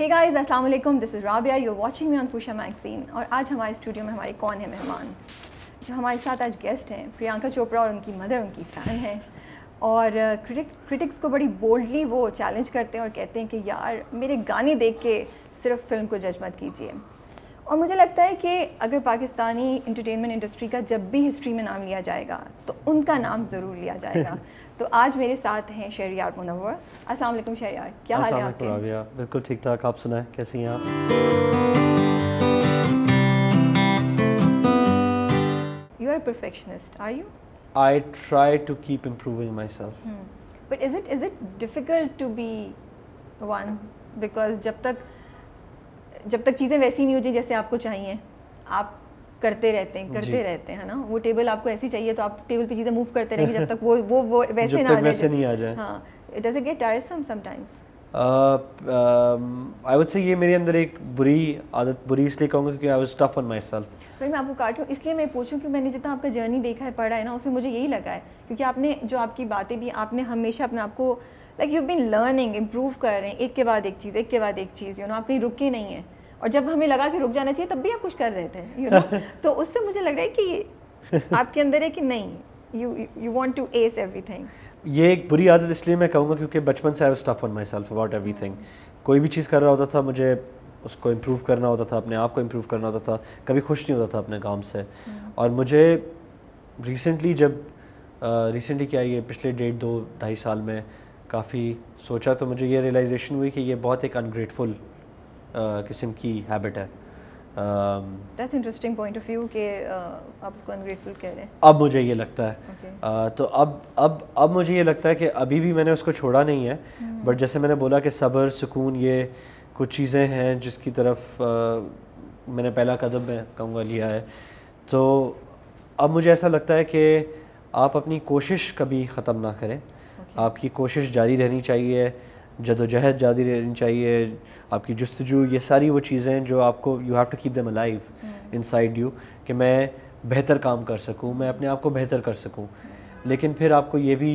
हे guys अस्सलाम वालेकुम this is Rabia you watching me on Fuchsia magazine और आज हमारे स्टूडियो में हमारे कौन है मेहमान जो हमारे साथ आज गेस्ट हैं प्रियंका चोपड़ा और उनकी मदर उनकी फ़ैन हैं और क्रिटिक uh, क्रिटिक्स को बड़ी बोल्डली वो चैलेंज करते हैं और कहते हैं कि यार मेरे गाने देख के सिर्फ फिल्म को जज मत कीजिए और मुझे लगता है कि अगर पाकिस्तानी इंटरटेनमेंट इंडस्ट्री का जब भी हिस्ट्री में नाम लिया जाएगा तो उनका नाम ज़रूर लिया जाएगा तो आज मेरे साथ हैं शहरियार मुनवर अस्सलाम वालेकुम शहरियार क्या हाल है आपके राबिया बिल्कुल ठीक ठाक आप सुनाएं कैसी हैं आप you are perfectionist are you I try to keep improving myself but is it is it difficult to be one because जब तक जब तक चीज़ें वैसी नहीं हो जाए जैसे आपको चाहिए आप करते रहते हैं करते रहते हैं ना वो टेबल आपको ऐसी चाहिए तो आप टेबल पे चीज़ें मूव करते रहेंगे जब तक वो वो वो वैसे ना आ वैसे नहीं आ जाए हाँ it does get tiresome sometimes I would say ये मेरे अंदर एक बुरी आदत बुरी इसलिए कहूँगा क्योंकि I was tough on myself मैं आपको काटूँ इसलिए मैं पूछूँ कि मैंने जितना आपका जर्नी देखा है पढ़ा है ना उसमें मुझे यही लगा है क्योंकि आपने जो आपकी बातें भी आपने हमेशा अपने आपको like you been learning improve कर रहे हैं एक के बाद एक चीज़ एक के बाद एक चीज़ यू नो आप कहीं रुके नहीं है और जब हमें लगा कि रुक जाना चाहिए तब भी आप कुछ कर रहे थे यू you नो know? तो उससे मुझे लग रहा है कि आपके अंदर है कि नहीं you you want to ace thing ये एक बुरी आदत इसलिए मैं कहूँगा क्योंकि बचपन से I tough on myself about thing कोई भी चीज़ कर रहा होता था मुझे उसको इम्प्रूव करना होता था अपने आप को इम्प्रूव करना होता था कभी खुश नहीं होता था अपने काम से hmm. और मुझे रिसेंटली जब रिसेंटली क्या ये पिछले डेढ़ दो ढाई साल में काफ़ी सोचा तो मुझे ये रियलाइजेशन हुई कि ये बहुत एक अनग्रेटफुल किस्म की हैबिट है that's interesting point of view के आप उसको अनग्रेटफुल कह रहे हैं अब मुझे ये लगता है okay. uh, तो अब अब अब मुझे ये लगता है कि अभी भी मैंने उसको छोड़ा नहीं है बट hmm. जैसे मैंने बोला कि सब्र सुकून ये कुछ चीज़ें हैं जिसकी तरफ uh, मैंने पहला कदम मैं कहूँगा लिया है तो अब मुझे ऐसा लगता है कि आप अपनी कोशिश कभी ख़त्म ना करें okay. आपकी कोशिश जारी रहनी चाहिए जदोजहद जारी रहनी चाहिए आपकी जस्तजू ये सारी वो चीज़ें जो आपको you have to keep them alive inside you कि मैं बेहतर काम कर सकूँ मैं अपने आप को बेहतर कर सकूँ हम्म। लेकिन फिर आपको ये भी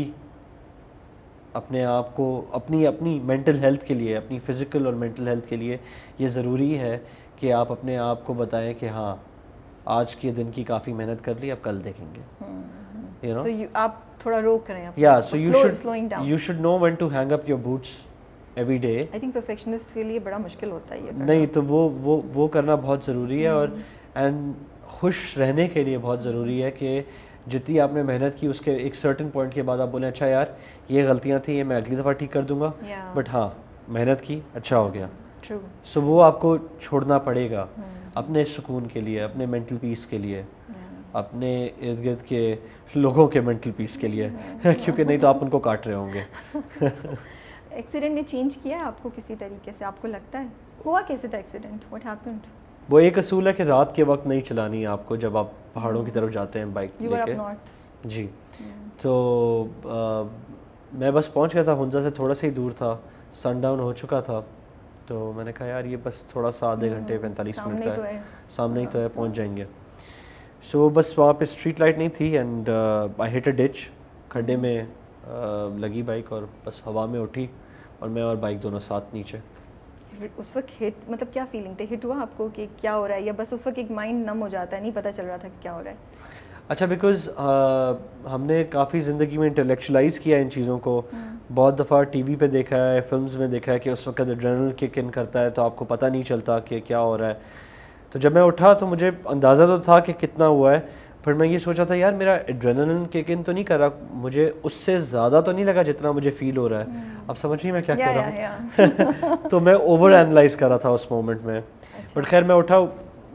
अपने आप को अपनी अपनी मेंटल हेल्थ के लिए अपनी फ़िज़िकल और मेंटल हेल्थ के लिए ये ज़रूरी है कि आप अपने आप को बताएं कि हाँ आज के दिन की काफ़ी मेहनत कर ली आप कल देखेंगे यू हम्म। नो आप थोड़ा रोक करें या so you should you should know when to hang up your boots every day I think perfectionist के लिए बड़ा मुश्किल होता है ये नहीं तो वो वो वो करना बहुत ज़रूरी है और एंड हम्म। खुश रहने के लिए बहुत ज़रूरी है कि जितनी आपने मेहनत की उसके एक सर्टन पॉइंट के बाद आप बोले अच्छा यार ये गलतियाँ थी ये मैं अगली दफ़ा ठीक कर दूंगा बट हाँ मेहनत की अच्छा हो गया सो so, वो आपको छोड़ना पड़ेगा हम्म। अपने सुकून के लिए अपने मेंटल पीस के लिए अपने इर्द गिर्द के लोगों के मेंटल पीस के लिए क्योंकि नहीं तो आप उनको काट रहे होंगे एक्सीडेंट ने चेंज किया है आपको किसी तरीके से आपको लगता है हुआ कैसे था एक्सीडेंट व्हाट हैपेंड वो एक असूल है कि रात के वक्त नहीं चलानी है आपको जब आप पहाड़ों की तरफ जाते हैं बाइक लेके जी hmm. तो आ, मैं बस पहुंच गया था हुंजा से थोड़ा सा ही दूर था सनडाउन हो चुका था तो मैंने कहा यार ये बस थोड़ा सा आधे hmm. घंटे पैंतालीस मिनट का तो है सामने ही तो है हाँ, पहुँच हाँ। जाएंगे सो so, बस वहाँ पे स्ट्रीट लाइट नहीं थी and I hit a ditch खड्डे hmm. में uh, लगी बाइक और बस हवा में उठी और मैं और बाइक दोनों साथ नीचे उस वक्त हिट मतलब क्या फीलिंग थे हिट हुआ आपको कि क्या हो रहा है या बस उस वक्त एक माइंड नम हो जाता है नहीं पता चल रहा था क्या हो रहा है अच्छा बिकॉज uh, हमने काफ़ी ज़िंदगी में इंटेलेक्चुलाइज किया इन चीज़ों को हम्म। बहुत दफ़ा टीवी पे देखा है फिल्म्स में देखा है कि उस वक्त एड्रेनल किक इन करता है तो आपको पता नहीं चलता कि क्या हो रहा है तो जब मैं उठा तो मुझे अंदाज़ा तो था कि कितना हुआ है पर मैं ये सोचा था यार मेरा एड्रेनलिन किक इन तो नहीं कर रहा मुझे उससे ज़्यादा तो नहीं लगा जितना मुझे फील हो रहा है हम्म। अब समझ रही मैं क्या कर रहा हूँ तो मैं ओवर एनालाइज कर रहा था उस मोमेंट में अच्छा। बट खैर मैं उठा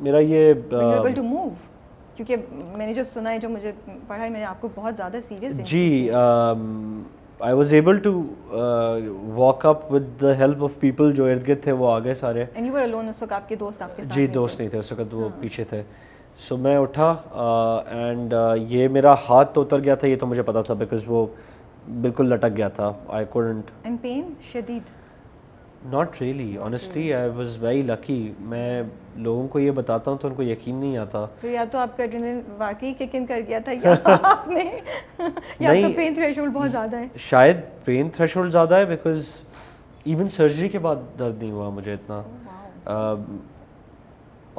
मेरा ये क्योंकि मैंने जो सुना है जो मुझे पढ़ा है मैंने आपको बहुत ज़्यादा सीरियस जी I was able to walk up with the help of people जो इर्द गिर्द थे वो आ गए सारे एंड वर अलोन उस वक्त आपके दोस्त आपके जी दोस्त नहीं थे उस वक्त वो हाँ। पीछे थे सो so, मैं उठा एंड uh, uh, ये मेरा हाथ तो उतर गया था ये तो मुझे पता था बिकॉज वो बिल्कुल लटक गया था आई कोडेंट इन पेन शदीद not really honestly I was very lucky मैं लोगों को ये बताता हूँ तो उनको यकीन नहीं आता तो या तो आपका एड्रेनलिन वाकई किक इन कर गया था या आपने या तो नहीं, तो पेन थ्रेशोल्ड बहुत ज़्यादा है शायद पेन थ्रेशोल्ड ज़्यादा है बिकॉज इवन सर्जरी के बाद दर्द नहीं हुआ मुझे इतना oh, wow. uh,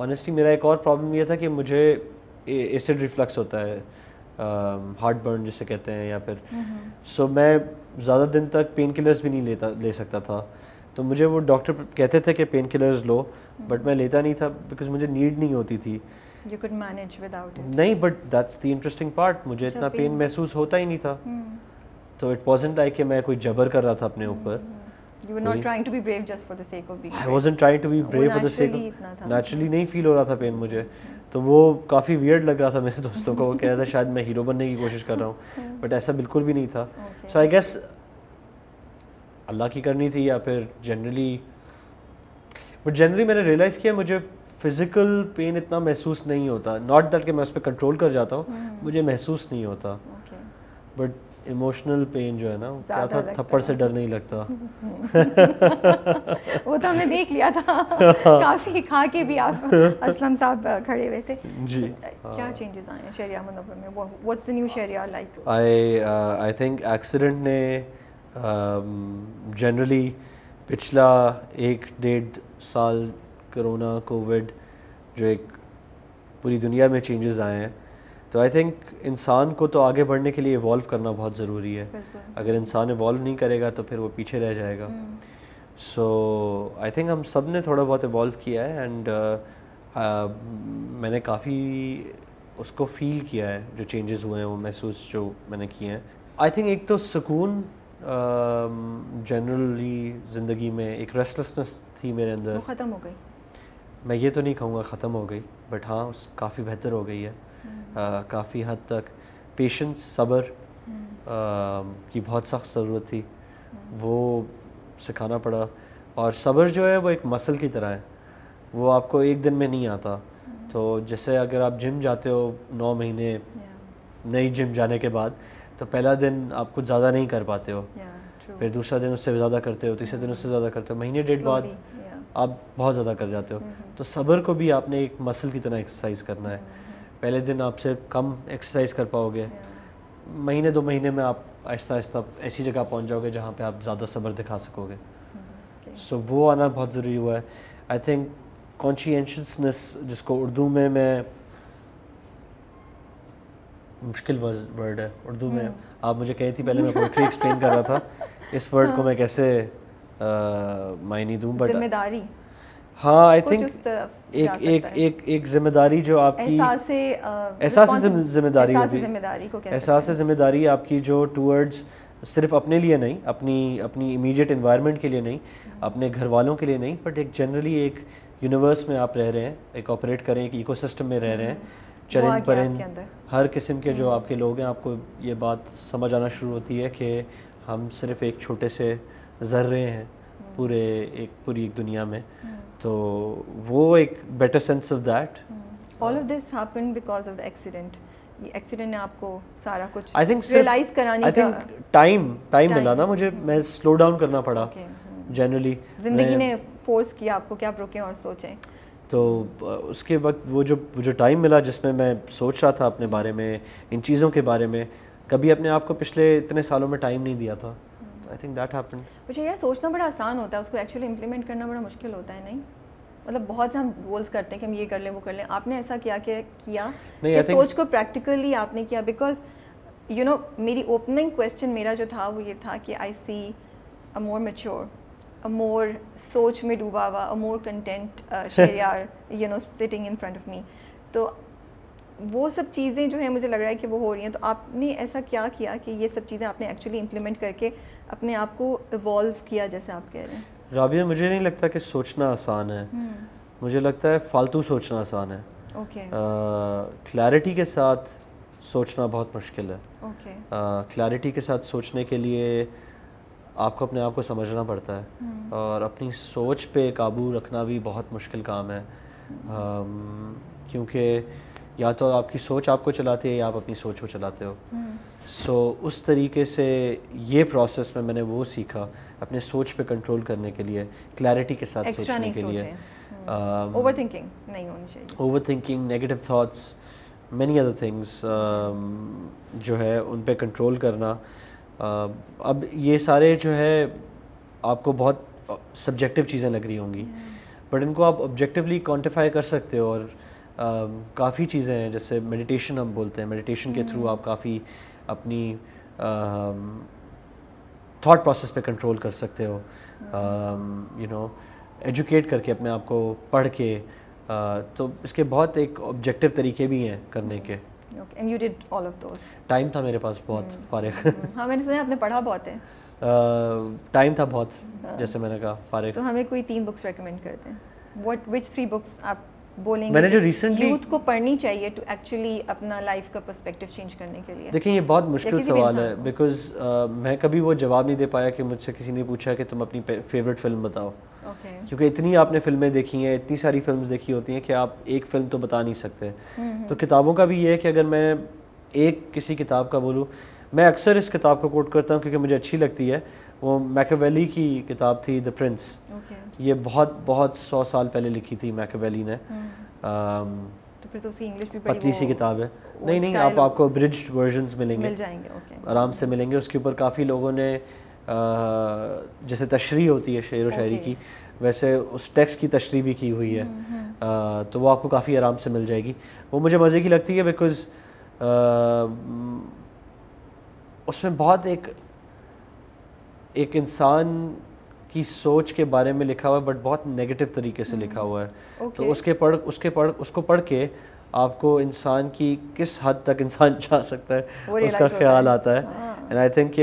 ऑनेस्टली मेरा एक और प्रॉब्लम ये था कि मुझे एसिड रिफ्लक्स होता है हार्ट um, बर्न जिसे कहते हैं या फिर सो so, मैं ज़्यादा दिन तक पेन किलर्स भी नहीं लेता ले सकता था तो मुझे वो डॉक्टर कहते थे कि पेन किलर्स लो बट मैं लेता नहीं था बिकॉज मुझे नीड नहीं होती थी you could manage without it नहीं but that's the interesting part मुझे अच्छा, इतना पेन महसूस होता ही नहीं था हम्म। तो इट वॉजेंट लाइक कि मैं कोई जबर कर रहा था अपने ऊपर You were not नहीं? trying to be brave just for the sake of being brave. I wasn't trying to be brave for the sake of naturally नहीं feel हो रहा था pain मुझे हम्म। तो वो काफ़ी वियर्ड लग रहा था मेरे दोस्तों को वो कह रहा था शायद मैं हीरो बनने की कोशिश कर रहा हूँ बट हम्म। ऐसा बिल्कुल भी नहीं था सो आई गेस अल्लाह की करनी थी या फिर जनरली बट जनरली मैंने रियलाइज़ किया मुझे फिज़िकल पेन इतना महसूस नहीं होता नॉट दैट कि मैं उस पर कंट्रोल कर जाता हूँ हम्म। मुझे महसूस नहीं होता बट इमोशनल पेन जो है ना क्या था थप्पड़ से डर नहीं लगता वो तो हमने देख लिया था काफ़ी खा के भी आप असलम साहब खड़े हुए थे जी क्या चेंजेस हाँ। आए हैं शरिया मनोबर में व्हाट्स द न्यू शरिया like I I think accident ने जनरली um, पिछला एक डेढ़ साल कोरोना कोविड जो एक पूरी दुनिया में चेंजेस आए हैं तो आई थिंक इंसान को तो आगे बढ़ने के लिए इवॉल्व करना बहुत ज़रूरी है अगर इंसान इवॉल्व नहीं करेगा तो फिर वो पीछे रह जाएगा सो आई थिंक हम सब ने थोड़ा बहुत इवॉल्व किया है एंड uh, uh, मैंने काफ़ी उसको फील किया है जो चेंजेस हुए हैं वो महसूस जो मैंने किए हैं आई थिंक एक तो सुकून जनरली uh, ज़िंदगी में एक रेस्टलेसनेस थी मेरे अंदर ख़त्म हो गई मैं ये तो नहीं कहूँगा ख़त्म हो गई बट हाँ काफ़ी बेहतर हो गई है काफ़ी हद तक पेशेंस सब्र हम्म। की बहुत सख्त ज़रूरत थी हम्म। वो सिखाना पड़ा और सब्र जो है वो एक मसल की तरह है वो आपको एक दिन में नहीं आता हम्म। तो जैसे अगर आप जिम जाते हो नौ महीने नई जिम जाने के बाद तो पहला दिन आप कुछ ज़्यादा नहीं कर पाते हो फिर दूसरा दिन उससे ज़्यादा करते हो तीसरे दिन उससे ज़्यादा करते हो महीने डेढ़ बाद आप बहुत ज़्यादा कर जाते हो तो सब्र को भी आपने एक मसल की तरह एक्सरसाइज करना है पहले दिन आपसे कम एक्सरसाइज कर पाओगे महीने दो महीने में आप आहिस्ता आहिस्ता ऐसी जगह पहुंच जाओगे जहाँ पे आप ज़्यादा सब्र दिखा सकोगे सो mm-hmm. so, वो आना बहुत ज़रूरी हुआ है आई थिंक कॉन्शियसनेस जिसको उर्दू में मैं मुश्किल वर्ड है उर्दू में mm. आप मुझे कही थी पहले मैं पोइट्री एक्सप्लेन कर रहा था इस वर्ड को हाँ। मैं कैसे मायने दूँ बट जिम्मेदारी हाँ आई थिंक एक एक एक एक जिम्मेदारी जो आपकी एहसास जिम्मेदारी होगी एहसास जिम्मेदारी आपकी जो टूवर्ड्स सिर्फ अपने लिए नहीं अपनी अपनी इमीडिएट इन्वायरमेंट के लिए नहीं हम्म। अपने घर वालों के लिए नहीं बट एक जनरली एक यूनिवर्स में आप रह रहे हैं एक ऑपरेट करें एक इको में रह रहे हैं हम्म। चरिन परिंद हर किस्म के जो हम्म। आपके लोग हैं आपको ये बात समझ आना शुरू होती है कि हम सिर्फ एक छोटे से जर्रे हैं पूरे एक पूरी एक दुनिया में तो वो एक better sense of that all of this happened because of the accident accident ने आपको सारा कुछ आई थिंक रियलाइज कराने आई थिंक टाइम टाइम मिला ना मुझे मैं स्लो डाउन करना पड़ा जनरली hmm. जिंदगी ने फोर्स किया आपको क्या आप रुकें और सोचें तो उसके वक्त वो जो जो टाइम मिला जिसमें मैं सोच रहा था अपने बारे में इन चीज़ों के बारे में कभी अपने आप को पिछले इतने सालों में टाइम नहीं दिया था आई थिंक दैट हैपेंड अच्छा यार सोचना बड़ा आसान होता है उसको एक्चुअली इंप्लीमेंट करना बड़ा मुश्किल होता है नहीं मतलब बहुत से हम गोल्स करते हैं कि हम ये कर लें वो कर लें आपने ऐसा क्या कि किया नहीं, कि सोच को प्रैक्टिकली आपने किया बिकॉज यू नो मेरी ओपनिंग क्वेश्चन मेरा जो था वो ये था कि आई सी अ मोर मेच्योर अ मोर सोच में डूबा हुआ a more content share you know sitting in front of me तो वो सब चीज़ें जो है मुझे लग रहा है कि वो हो रही हैं तो आपने ऐसा क्या किया कि ये सब चीज़ें आपने एक्चुअली इम्प्लीमेंट करके अपने आप को इवॉल्व किया जैसे आप कह रहे हैं राबिया मुझे नहीं लगता कि सोचना आसान है हम्म। मुझे लगता है फालतू सोचना आसान है क्लैरिटी okay. के साथ सोचना बहुत मुश्किल है क्लैरिटी okay. के साथ सोचने के लिए आपको अपने आप को समझना पड़ता है हम्म। और अपनी सोच पे काबू रखना भी बहुत मुश्किल काम है हम्म। क्योंकि या तो आपकी सोच आपको चलाती है या आप अपनी सोच को चलाते हो सो हम्म। so, उस तरीके से ये प्रोसेस में मैंने वो सीखा अपने सोच पे कंट्रोल करने के लिए क्लैरिटी के साथ Extra सोचने के लिए ओवर थिंकिंग um, नहीं होनी चाहिए over thinking negative thoughts many other things जो है उन पर कंट्रोल करना uh, अब ये सारे जो है आपको बहुत सब्जेक्टिव uh, चीज़ें लग रही होंगी बट हम्म। इनको आप ऑब्जेक्टिवली क्वान्टिफाई कर सकते हो और काफ़ी चीज़ें हैं जैसे मेडिटेशन हम बोलते हैं मेडिटेशन के थ्रू हम्म। आप काफ़ी अपनी थाट प्रोसेस पे कंट्रोल कर सकते हो यू नो एजुकेट करके अपने आप को पढ़ के uh, तो इसके बहुत एक ऑब्जेक्टिव तरीके भी हैं करने के and you did all of those time था मेरे पास बहुत हम्म। फारिग हम्म। हाँ मैंने सुना आपने पढ़ा बहुत है टाइम uh, था बहुत हाँ। जैसे मैंने कहा फारिग तो हमें कोई तीन बुक्स रेकमेंड करते हैं व्हाट व्हिच थ्री बुक्स आप बोलेंगे मैंने जो रिसेंटली यूथ को पढ़नी चाहिए टू एक्चुअली अपना लाइफ का पर्सपेक्टिव चेंज करने के लिए देखिए ये बहुत मुश्किल सवाल है बिकॉज uh, मैं कभी वो जवाब नहीं दे पाया कि मुझसे किसी ने पूछा कि तुम अपनी फेवरेट फिल्म बताओ okay. क्योंकि इतनी आपने फिल्में देखी हैं इतनी सारी फिल्म देखी होती हैं कि आप एक फिल्म तो बता नहीं सकते हम्म, हम्म। तो किताबों का भी ये है कि अगर मैं एक किसी किताब का बोलूँ मैं अक्सर इस किताब को कोट करता हूँ क्योंकि मुझे अच्छी लगती है वो मैकेवेली की किताब थी द प्रिंस okay. ये बहुत बहुत सौ साल पहले लिखी थी मैकेवेली ने आ, hmm. um, तो फिर तो इंग्लिश भी पतली सी किताब है नहीं नहीं आप आपको ब्रिज वर्जन मिलेंगे मिल जाएंगे okay. आराम से मिलेंगे उसके ऊपर काफ़ी लोगों ने जैसे तशरी होती है शेर व शायरी okay. की वैसे उस टेक्स की तशरी भी की हुई है hmm, hmm. आ, तो वो आपको काफ़ी आराम से मिल जाएगी वो मुझे मज़े की लगती है बिकॉज़ उसमें बहुत एक एक इंसान की सोच के बारे में लिखा हुआ है बट बहुत नेगेटिव तरीके से लिखा हुआ है hmm. तो okay. तो उसके पढ़ उसके पढ़ उसको पढ़ के आपको इंसान की किस हद तक इंसान जा सकता है उसका ख्याल है। आता है and I think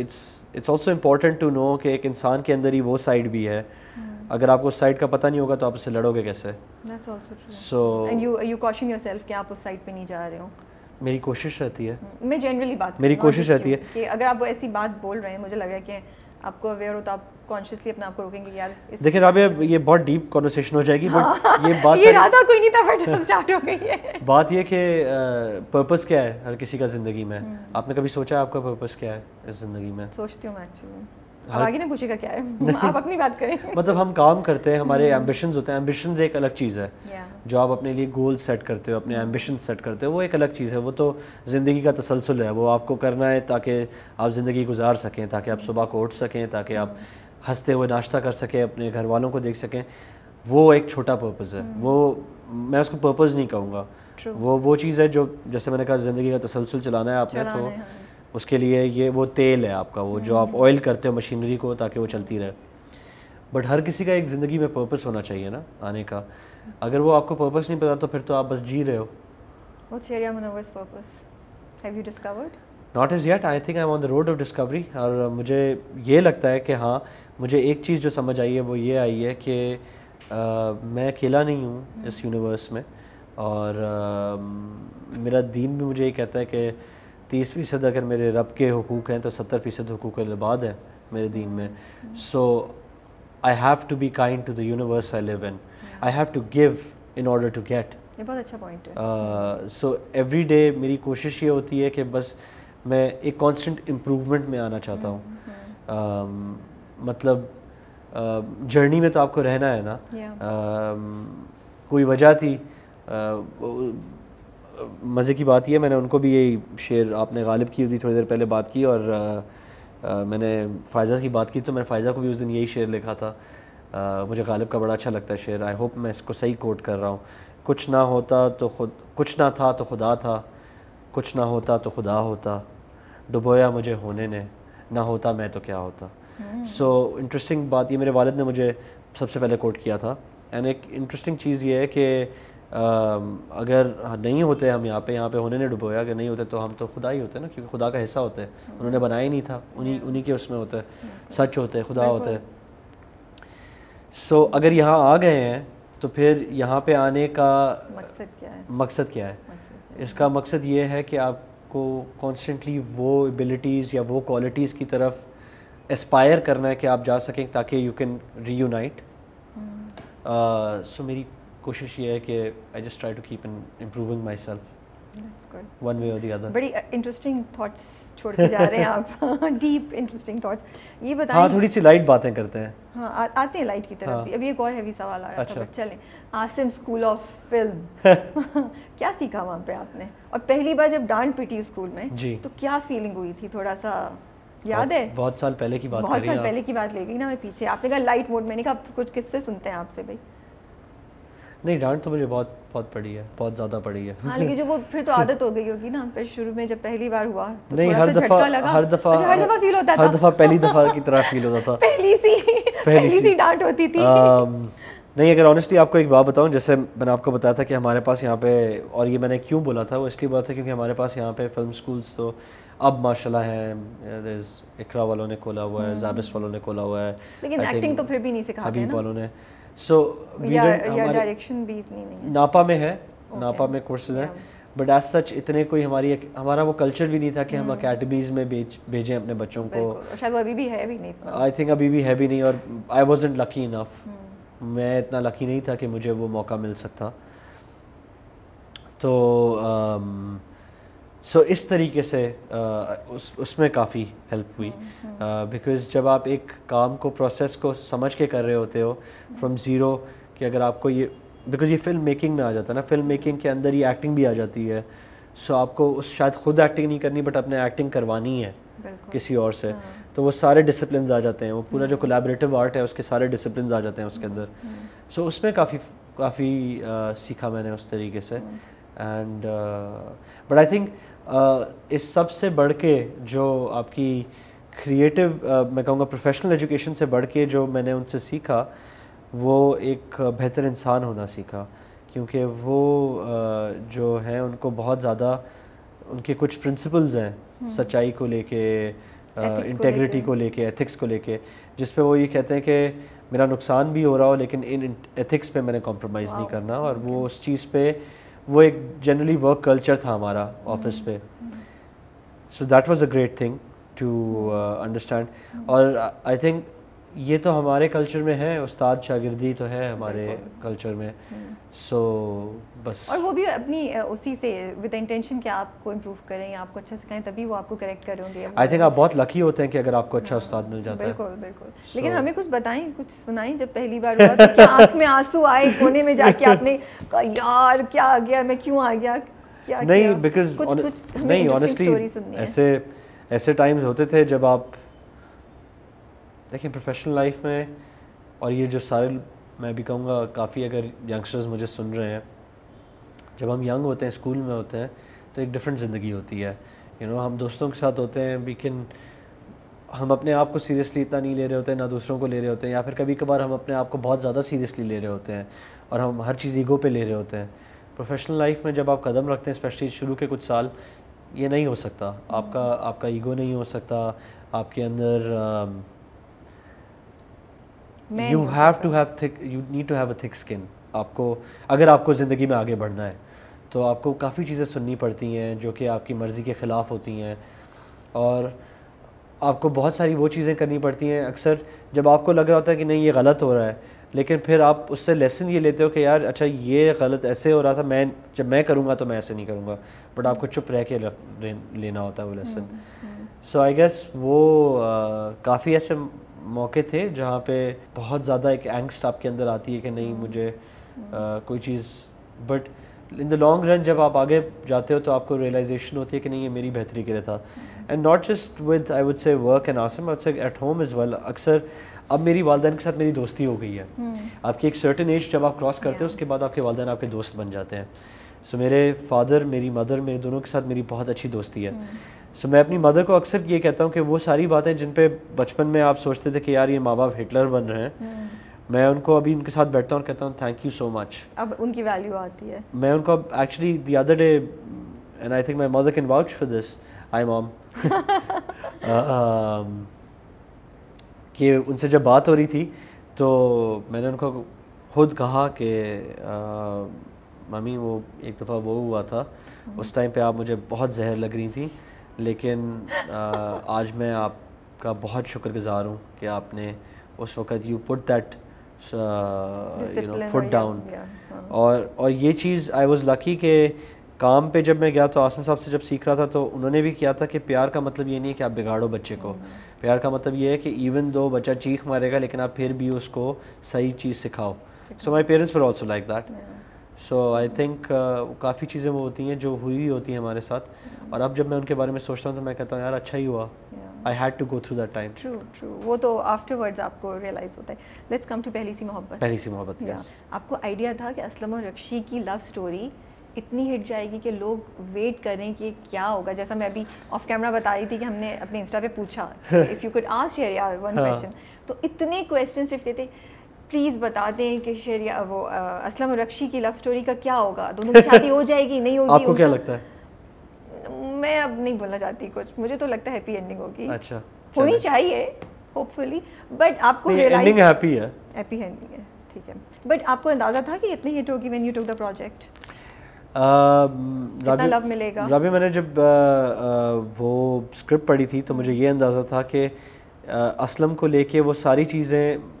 it's it's also important to know कि एक इंसान के अंदर ही वो साइड भी है hmm. अगर आपको उस साइड का पता नहीं होगा तो आप उससे लड़ोगे कैसे so you you caution yourself कि आप उस साइड पे नहीं जा रहे हो मेरी कोशिश रहती है मैं जनरली बात मेरी कोशिश रहती है कि अगर आप वो ऐसी बात बोल रहे हैं मुझे लग रहा है कि आपको अवेयर हो तो आप कॉन्शियसली अपने आप को रोकेंगे यार देखिए राबिया ये बहुत डीप कॉन्वर्सेशन हो जाएगी बट हाँ। ये बात ये इरादा कोई नहीं था बट स्टार्ट हो गई है बात ये कि पर्पस क्या है हर किसी का जिंदगी में हम्म। आपने कभी सोचा है आपका पर्पस क्या है इस जिंदगी में सोचती हूँ मैं एक्चुअली अब आगे ना पूछेगा क्या है आप अपनी बात करें मतलब हम काम करते हैं हमारे एम्बिशन हम्म। होते हैं एम्बिशन एक अलग चीज़ है yeah. जो आप अपने लिए गोल सेट करते हो अपने एम्बिशन सेट करते हो वो एक अलग चीज़ है वो तो ज़िंदगी का तसलसल है वो आपको करना है ताकि आप ज़िंदगी गुजार सकें ताकि आप सुबह को उठ सकें ताकि आप हम्म। हंसते हुए नाश्ता कर सकें अपने घर वालों को देख सकें वो एक छोटा पर्पज़ है हम्म। वो मैं उसको पर्पज़ नहीं कहूँगा वो वो चीज़ है जो जैसे मैंने कहा ज़िंदगी का तसलसल चलाना है आपने तो हाँ। उसके लिए ये वो तेल है आपका वो जो आप ऑयल करते हो मशीनरी को ताकि वो चलती रहे बट हर किसी का एक ज़िंदगी में पर्पस होना चाहिए ना आने का अगर वो आपको पर्पस नहीं पता तो फिर तो आप बस जी रहे हो not is Yamunavar's purpose? Have you discovered? Not as और मुझे ये लगता है कि हाँ मुझे एक चीज़ जो समझ आई है वो ये आई है कि मैं अकेला नहीं हूँ हम्म। इस यूनिवर्स में और मेरा दीन भी मुझे ये कहता है कि तीस फ़ीसद अगर मेरे रब के हकूक़ हैं तो सत्तर फ़ीसद हकूक़ लबाद हैं मेरे दीन में so I have to be kind to the universe I live in I have to give in order to get बहुत अच्छा पॉइंट है सो एवरी डे मेरी कोशिश ये होती है कि बस मैं एक कांस्टेंट इम्प्रूवमेंट में आना चाहता हूँ हम्म, um, मतलब जर्नी uh, में तो आपको रहना है ना um, कोई वजह थी uh, मज़े की बात यह मैंने उनको भी यही शेर आपने गालिब की भी थोड़ी देर पहले बात की और आ, आ, मैंने फ़ायज़ा की बात की तो मैंने फ़ायज़ा को भी उस दिन यही शेर लिखा था आ, मुझे गालिब का बड़ा अच्छा लगता है शेर आई होप मैं इसको सही कोट कर रहा हूँ कुछ ना होता तो खुद कुछ ना था तो खुदा था कुछ ना होता तो खुदा होता डुबोया मुझे होने ने ना होता मैं तो क्या होता सो hmm. इंटरेस्टिंग so, बात ये मेरे वालद ने मुझे सबसे पहले कोट किया था एंड एक इंटरेस्टिंग चीज़ ये है कि अगर नहीं होते हम यहाँ पे यहाँ पे होने ने डुबोया अगर नहीं होते तो हम तो खुदा ही होते ना क्योंकि खुदा का हिस्सा होते है हम्म। उन्होंने बनाया ही नहीं था उन्हीं उन्हीं के उसमें होते सच होते खुदा होते है सो अगर यहाँ आ गए हैं तो फिर यहाँ पे आने का मकसद क्या है मकसद क्या है इसका मकसद ये है कि आपको कॉन्सटेंटली वो एबिलिटीज़ या वो क्वालिटीज़ की तरफ एस्पायर करना है कि आप जा सकें ताकि you can reunite so मेरी कोशिश ये है कि I just try to keep in improving myself one way और दी अदर बड़ी इंटरेस्टिंग uh, थॉट्स छोड़ के जा रहे हैं आप डीप इंटरेस्टिंग थॉट्स ये हाँ, बताएं हां थोड़ी सी लाइट बातें करते हैं हां आते हैं लाइट की तरफ हाँ. अभी एक और हैवी सवाल आ रहा अच्छा. था बट चलें आसिम स्कूल ऑफ फिल्म क्या सीखा वहां पे आपने और पहली बार जब डांट पीटी स्कूल में जी. तो क्या फीलिंग हुई थी थोड़ा सा याद है बहुत साल पहले की बात बहुत साल पहले की बात ले गई ना मैं पीछे आपने कहा लाइट मोड मैंने कहा तो कुछ किससे सुनते हैं आपसे भाई नहीं डांट तो मुझे बहुत बहुत पड़ी है बहुत ज़्यादा पड़ी है हाँ लेकिन जो वो फिर तो आदत हो गई होगी ना फिर शुरू में जब पहली बार हुआ तो नहीं हर दफ़ा लगा हर दफ़ा अच्छा, हर दफ़ा फील होता हर दफ़ा पहली दफ़ा की तरह फील होता था पहली सी पहली सी डांट होती थी नहीं अगर ऑनेस्टली आपको एक बात बताऊं जैसे मैंने आपको बताया था कि हमारे पास यहाँ पे और ये मैंने क्यों बोला था वो इसलिए बोला था क्योंकि हमारे पास यहाँ पे फिल्म स्कूल्स तो अब माशाल्लाह है इकरा वालों ने खोला हुआ है जाबिस हम्म। वालों ने खोला हुआ है लेकिन एक्टिंग तो फिर भी नहीं सिखा हबीब वालों ने सो डायरेक्शन भी इतनी नहीं नापा में है okay. नापा में कोर्सेज हैं बट एज सच इतने कोई हमारी हमारा वो कल्चर भी नहीं था कि हम अकेडमीज hmm. में भेज भेजें अपने बच्चों को शायद वो अभी भी है भी नहीं आई थिंक अभी भी है भी नहीं और आई वॉज लकी इनफ मैं इतना लकी नहीं था कि मुझे वो मौका मिल सकता तो um, सो so, इस तरीके से आ, uh, उस उसमें काफ़ी हेल्प हुई बिकॉज हाँ, हाँ। uh, जब आप एक काम को प्रोसेस को समझ के कर रहे होते हो फ्रॉम ज़ीरो कि अगर आपको ये बिकॉज ये फिल्म मेकिंग में आ जाता है ना फिल्म मेकिंग के अंदर ही एक्टिंग भी आ जाती है सो so, आपको उस शायद खुद एक्टिंग नहीं करनी बट अपने एक्टिंग करवानी है किसी और से हाँ। तो वो सारे डिसिप्लिन आ जाते हैं वो पूरा जो कोलेबरेटिव आर्ट है उसके सारे डिसिप्लिन आ जाते हैं उसके अंदर सो so, उसमें काफ़ी काफ़ी uh, सीखा मैंने उस तरीके से एंड बट आई थिंक इस सबसे बढ़ के जो आपकी क्रिएटिव uh, मैं कहूँगा प्रोफेशनल एजुकेशन से बढ़ के जो मैंने उनसे सीखा वो एक बेहतर इंसान होना सीखा क्योंकि वो uh, जो हैं उनको बहुत ज़्यादा उनके कुछ प्रिंसिपल्स हैं हम्म। सच्चाई को लेके इंटेग्रिटी uh, को लेके एथिक्स को लेके जिस पे वो ये कहते हैं कि मेरा नुकसान भी हो रहा हो लेकिन इन एथिक्स पे मैंने कॉम्प्रोमाइज़ नहीं करना और वो उस चीज़ पे वो एक जनरली वर्क कल्चर था हमारा ऑफिस पे so that was a great thing to understand और आई थिंक ये तो हमारे कल्चर में है उस्ताद शागिर्दी तो है हमारे कल्चर में सो हम्म। so, बस और वो भी अपनी उसी से विद इंटेंशन कि आपको इम्प्रूव करें या आपको अच्छा सिखाएं तभी वो आपको करेक्ट करेंगे आई थिंक आप बहुत लकी होते हैं कि अगर आपको अच्छा हाँ, उस्ताद मिल जाता बिल्कुल, है बिल्कुल बिल्कुल so, लेकिन हमें कुछ बताएं कुछ सुनाएं जब पहली बार हुआ तो आँख में आंसू आए कोने में जाके आपने कहा यार क्या आ गया मैं क्यों आ गया क्या नहीं बिकॉज कुछ नहीं ऑनेस्टली ऐसे ऐसे टाइम्स होते थे जब आप लेकिन प्रोफेशनल लाइफ में और ये जो सारे मैं भी कहूँगा काफ़ी अगर यंगस्टर्स मुझे सुन रहे हैं जब हम यंग होते हैं स्कूल में होते हैं तो एक डिफरेंट ज़िंदगी होती है यू you नो know, हम दोस्तों के साथ होते हैं लेकिन हम अपने आप को सीरियसली इतना नहीं ले रहे होते हैं ना दूसरों को ले रहे होते हैं या फिर कभी कभार हम अपने आप को बहुत ज़्यादा सीरियसली ले रहे होते हैं और हम हर चीज़ ईगो पे ले रहे होते हैं प्रोफेशनल लाइफ में जब आप कदम रखते हैं स्पेशली शुरू के कुछ साल ये नहीं हो सकता आपका आपका ईगो नहीं हो सकता आपके अंदर you have to have thick you need to have a thick skin आपको अगर आपको ज़िंदगी में आगे बढ़ना है तो आपको काफ़ी चीज़ें सुननी पड़ती हैं जो कि आपकी मर्ज़ी के ख़िलाफ़ होती हैं और आपको बहुत सारी वो चीज़ें करनी पड़ती हैं अक्सर जब आपको लग रहा होता है कि नहीं ये गलत हो रहा है लेकिन फिर आप उससे लेसन ये लेते हो कि यार अच्छा ये गलत ऐसे हो रहा था मैं जब मैं करूँगा तो मैं ऐसे नहीं करूँगा बट आपको चुप रह के लेना होता है वो लेसन सो आई गेस वो uh, काफ़ी ऐसे मौके थे जहाँ पे बहुत ज़्यादा एक एंगस्ट आपके अंदर आती है कि नहीं हम्म। मुझे आ, हम्म। कोई चीज़ but in the long run जब आप आगे जाते हो तो आपको रियलाइजेशन होती है कि नहीं ये मेरी बेहतरी के लिए था and not just with I would say work and आसम I say at home is well अक्सर अब मेरी वालदेन के साथ मेरी दोस्ती हो गई है हम्म। आपकी एक सर्टन एज जब आप क्रॉस करते हो उसके बाद आपके वालदेन आपके दोस्त बन जाते हैं सो मेरे फादर मेरी मदर मेरे दोनों के साथ मेरी बहुत अच्छी दोस्ती है सो मैं अपनी मदर को अक्सर ये कहता हूँ कि वो सारी बातें जिन पे बचपन में आप सोचते थे कि यार ये माँ बाप हिटलर बन रहे हैं हम्म। मैं उनको अभी उनके साथ बैठता हूँ और कहता हूँ थैंक यू सो मच अब उनकी वैल्यू आती है मैं उनको actually the other day and I think my mother can vouch for this I mom कि उनसे जब बात हो रही थी तो मैंने उनको खुद कहा कि मम्मी वो एक दफ़ा वो हुआ था हम्म। उस टाइम पे आप मुझे बहुत जहर लग रही थी लेकिन आज मैं आपका बहुत शुक्रगुजार हूँ कि आपने उस वक़्त you put that you know foot down और और ये चीज़ आई वाज लकी के काम पे जब मैं गया तो आसम साहब से जब सीख रहा था तो उन्होंने भी किया था कि प्यार का मतलब ये नहीं है कि आप बिगाड़ो बच्चे को हाँ। प्यार का मतलब ये है कि इवन दो बच्चा चीख मारेगा लेकिन आप फिर भी उसको सही चीज़ सिखाओ so my parents fur also like that so I think uh, काफ़ी चीज़ें वो होती हैं जो हुई हुई होती हैं हमारे साथ और अब जब मैं उनके बारे में सोचता हूँ तो मैं कहता हूँ यार अच्छा ही हुआ I had to go through that time true true वो तो आफ्टरवर्ड्स आपको रियलाइज होता है लेट्स कम टू पहली सी मोहब्बत पहली सी मोहब्बत yes. आपको आइडिया था कि असलम और रक्षी की लव स्टोरी इतनी हिट जाएगी कि लोग वेट करें कि क्या होगा जैसा मैं अभी ऑफ कैमरा बता रही थी कि हमने अपने इंस्टा पे पूछा इफ़ यू कुड आस्क यार वन क्वेश्चन तो इतने क्वेश्चन सिर्फ थे प्लीज़ बता दें कि शेर या वो आ, असलम रक्षी की लव स्टोरी का क्या होगा दोनों की शादी हो जाएगी नहीं होगी आपको क्या लगता है मैं अब नहीं बोलना चाहती कुछ मुझे तो लगता है हैप्पी एंडिंग होगी अच्छा होनी चाहिए होपफुली बट आपको एंडिंग हैप्पी है हैप्पी एंडिंग है ठीक है बट आपको अंदाज़ा था कि इतनी हिट होगी when you took the project Rabi love मिलेगा रबी मैंने जब आ, आ, वो स्क्रिप्ट पढ़ी थी तो मुझे ये अंदाज़ा था कि असलम को लेके वो सारी चीज़ें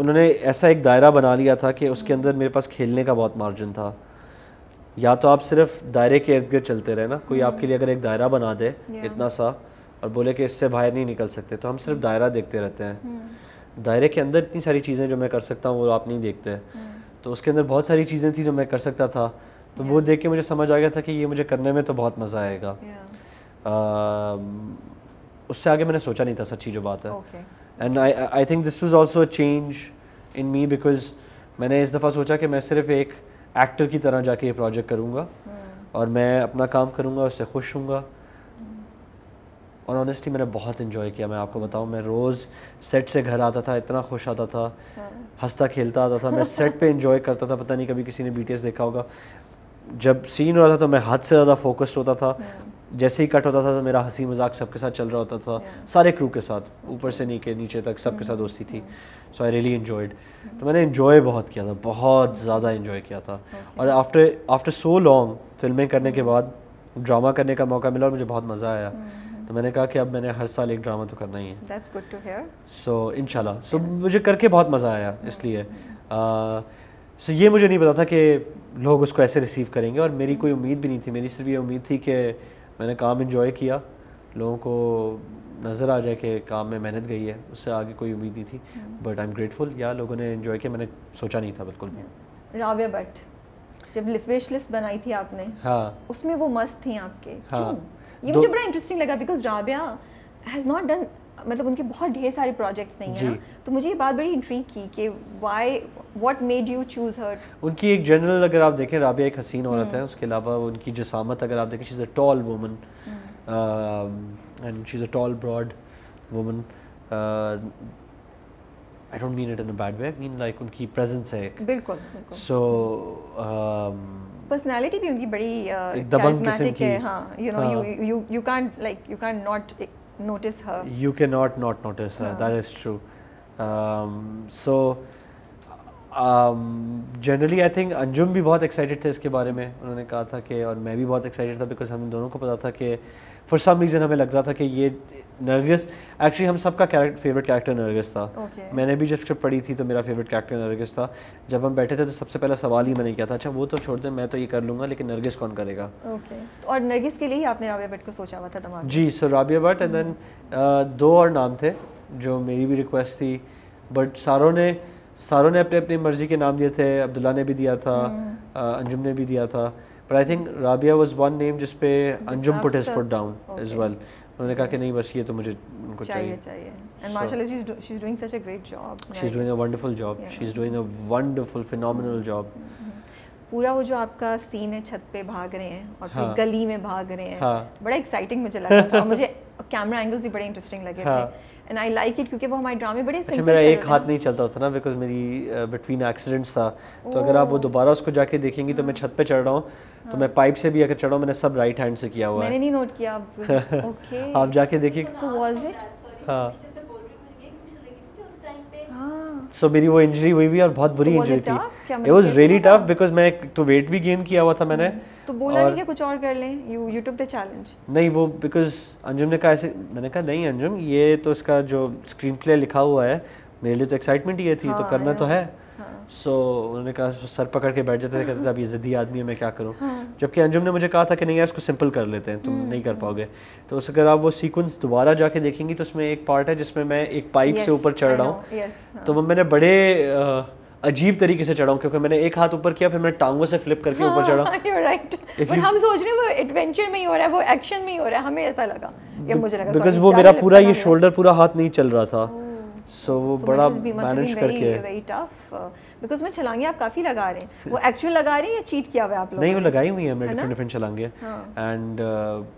उन्होंने ऐसा एक दायरा बना लिया था कि उसके अंदर मेरे पास खेलने का बहुत मार्जिन था या तो आप सिर्फ दायरे के इर्द गिर्द चलते रहे ना कोई हम्म। आपके लिए अगर एक दायरा बना दे इतना सा और बोले कि इससे बाहर नहीं निकल सकते तो हम सिर्फ हम्म। दायरा देखते रहते हैं हम्म। दायरे के अंदर इतनी सारी चीज़ें जो मैं कर सकता हूँ वो आप नहीं देखते तो उसके अंदर बहुत सारी चीज़ें थी जो मैं कर सकता था तो वो देख के मुझे समझ आ गया था कि ये मुझे करने में तो बहुत मज़ा आएगा उससे आगे मैंने सोचा नहीं था सच्ची जो बात है and I I think this was also a change in me because मैंने इस दफ़ा सोचा कि मैं सिर्फ एक एक्टर की तरह जाके ये प्रोजेक्ट करूँगा hmm. और मैं अपना काम करूँगा उससे खुश हूँ hmm. और ऑनेस्टली मैंने बहुत इन्जॉय किया मैं आपको बताऊँ मैं रोज़ सेट से घर आता था इतना खुश आता था hmm. हंसता खेलता आता था मैं सेट पे इन्जॉय करता था पता नहीं कभी किसी ने बी देखा होगा जब सीन हो रहा था तो मैं हद से ज़्यादा फोकस्ड होता था जैसे ही कट होता था तो मेरा हंसी मजाक सबके साथ चल रहा होता था yeah. सारे क्रू के साथ ऊपर से नीचे नीचे तक सबके साथ mm-hmm. दोस्ती थी सो आई रियली इन्जॉयड तो मैंने इन्जॉय बहुत किया था बहुत ज़्यादा इन्जॉय किया था okay. और आफ्टर आफ्टर सो लॉन्ग फिल्में करने के बाद ड्रामा करने का मौका मिला और मुझे बहुत मज़ा आया hmm. तो मैंने कहा कि अब मैंने हर साल एक ड्रामा तो करना ही है सो इन सो मुझे करके बहुत मज़ा आया mm-hmm. इसलिए सो ये मुझे नहीं पता था कि लोग उसको ऐसे रिसीव करेंगे और मेरी mm-hmm. कोई उम्मीद भी नहीं थी मेरी सिर्फ ये उम्मीद थी कि मैंने काम इन्जॉय किया लोगों को नज़र आ जाए कि काम में मेहनत गई है उससे आगे कोई उम्मीद नहीं थी बट आई एम ग्रेटफुल या लोगों ने इन्जॉय किया मैंने सोचा नहीं था बिल्कुल भी राबिया भट्ट जब विश लिस्ट बनाई थी आपने हाँ उसमें वो मस्त थी आपके हाँ ये मुझे बड़ा इंटरेस्टिंग लगा because Rabia has not done मतलब उनके बहुत ढेर सारे प्रोजेक्ट्स नहीं हैं तो मुझे ये बात बड़ी इंट्री की कि why what made you choose her उनकी एक जनरल अगर आप देखें राबिया एक हसीन औरत हम्म। है उसके अलावा उनकी जसामत अगर आप देखें she is a tall woman and she is a tall broad woman I don't mean it in bad way mean like उनकी प्रेजेंस है एक बिल्कुल सो पर्सनालिटी um, भी उनकी बड़ी uh, दबंग किस्म की है हां you know you you you can't like you can't not notice her. You cannot not notice her, that is true. Um, so, generally I think Anjum भी बहुत एक्साइटेड थे इसके बारे में उन्होंने कहा था कि और मैं भी बहुत एक्साइटेड था बिकॉज हम दोनों को पता था कि फॉर सम रीज़न हमें लग रहा था कि ये नर्गस एक्चुअली हम सबका कैरेक्टर फेवरेट कैरेक्टर नर्गस था okay. मैंने भी जब स्क्रिप्ट पढ़ी थी तो मेरा फेवरेट कैरेक्टर नर्गस था जब हम बैठे थे तो सबसे पहला सवाल ही मैंने किया था अच्छा वो तो छोड़ दें मैं तो ये कर लूँगा लेकिन नर्गस कौन करेगा okay. और नर्गस के लिए आपने राबिया भट्ट को सोचा हुआ था तमाम जी so Rabia Bhatt and then hmm. uh, दो और नाम थे जो मेरी भी रिक्वेस्ट थी बट सारों ने सारों ने अपने अपनी मर्जी के नाम दिए थे अब्दुल्ला ने भी दिया था हम्म। अंजुम ने भी दिया था but I think Rabia was one name जिसपे Anjum put is put down as well उन्होंने कहा कि नहीं बस ये तो मुझे उनको चाहिए चाहिए एंड माशाल्लाह she is she is doing such a great job she is doing a wonderful job she is doing a wonderful phenomenal job पूरा वो जो आपका सीन है छत पे भाग रहे हैं और हाँ, फिर गली में भाग रहे हैं हाँ, बड़ा एक्साइटिंग मुझे लगा था मुझे कैमरा एंगल्स भी बड़े इंटरेस्टिंग लगे हाँ, थे एंड आई लाइक इट क्योंकि वो हमारे ड्रामे बड़े अच्छा मेरा एक हाथ नहीं चलता था ना बिकॉज मेरी बिटवीन एक्सीडेंट्स था तो अगर आप वो दोबारा उसको जाके देखेंगी तो मैं छत पे चढ़ रहा हूँ तो मैं पाइप हाँ। से भी अगर चढ़ा मैंने सब राइट हैंड से किया हुआ मैंने नहीं नोट किया आप जाके देखिए सो हाँ। हाँ। so, मेरी वो इंजरी हुई हुई और बहुत बुरी इंजरी थी it was really tough because मैं तो वेट भी गेन किया हुआ था मैंने hmm. तो बोला और, नहीं कि कुछ और कर लें you YouTube took the challenge नहीं वो बिकॉज अंजुम ने कहा ऐसे मैंने कहा नहीं अंजुम ये तो इसका जो स्क्रीन प्ले लिखा हुआ है मेरे लिए तो एक्साइटमेंट ही थी तो हाँ, तो करना हाँ, तो है सो so, उन्होंने कहा सर पकड़ के बैठ जाते थे कहते थे अब ये ज़िद्दी आदमी है मैं क्या करूँ हाँ। जबकि अंजुम ने मुझे कहा था कि नहीं यार इसको सिंपल कर लेते हैं तुम हम्म। नहीं कर पाओगे तो उस अगर आप वो सीक्वेंस दोबारा जाके देखेंगी तो उसमें एक पार्ट है जिसमें मैं एक पाइप से ऊपर चढ़ रहा हूँ yes, हाँ। तो मैंने बड़े अजीब तरीके से चढ़ाऊँ क्योंकि मैंने एक हाथ ऊपर किया फिर मैंने टांगों से फ्लिप करके ऊपर हाँ, चढ़ा राइट हम सोच रहे हैं वो एडवेंचर में ही हो रहा है वो एक्शन में ही हो रहा है हमें ऐसा लगा या मुझे लगा बिकॉज वो मेरा पूरा ये शोल्डर पूरा हाथ नहीं चल रहा था सो oh. वो बड़ा मैनेज करके वेरी टफ बिकॉज मैं छलांगे आप काफी लगा रहे हैं वो एक्चुअल लगा रहे हैं या चीट किया हुआ आप लोग नहीं वो लगाई हुई है मैं डिफरेंट डिफरेंट छलांगे एंड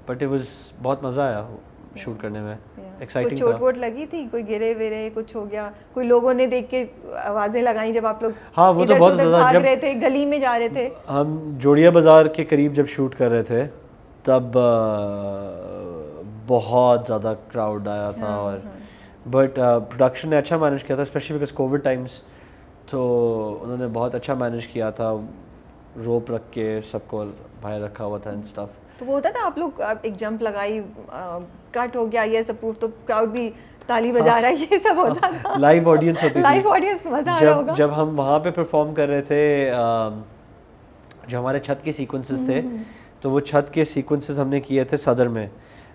बट इट वाज बहुत मजा आया शूट करने में एक्साइटिंग चोट वोट लगी थी कोई गिरे वेरे कुछ हो गया कोई लोगों ने देख के आवाजें लगाई जब आप लोग हाँ वो तो बहुत ज्यादा जब रहे थे गली में जा रहे थे हम जोड़िया बाजार के करीब जब शूट कर रहे थे तब बहुत ज़्यादा क्राउड आया था हाँ, और बट हाँ। प्रोडक्शन ने अच्छा मैनेज किया था स्पेशली बिकॉज कोविड टाइम्स तो उन्होंने बहुत अच्छा मैनेज किया था रोप रख के सबको बाहर रखा हुआ था एंड स्टफ़ तो वो होता था आप लोग एक जंप लगाई कट हो गया ये सब प्रूफ तो क्राउड भी ताली बजा हाँ। रहा है ये सब होता हाँ। था लाइव ऑडियंस होती थी लाइव ऑडियंस मजा जब, आ रहा होगा जब हम वहाँ पे परफॉर्म कर रहे थे जो हमारे छत के सीक्वेंसेस थे हम्म, हम्म। तो वो छत के सीक्वेंसेस हमने किए थे सदर में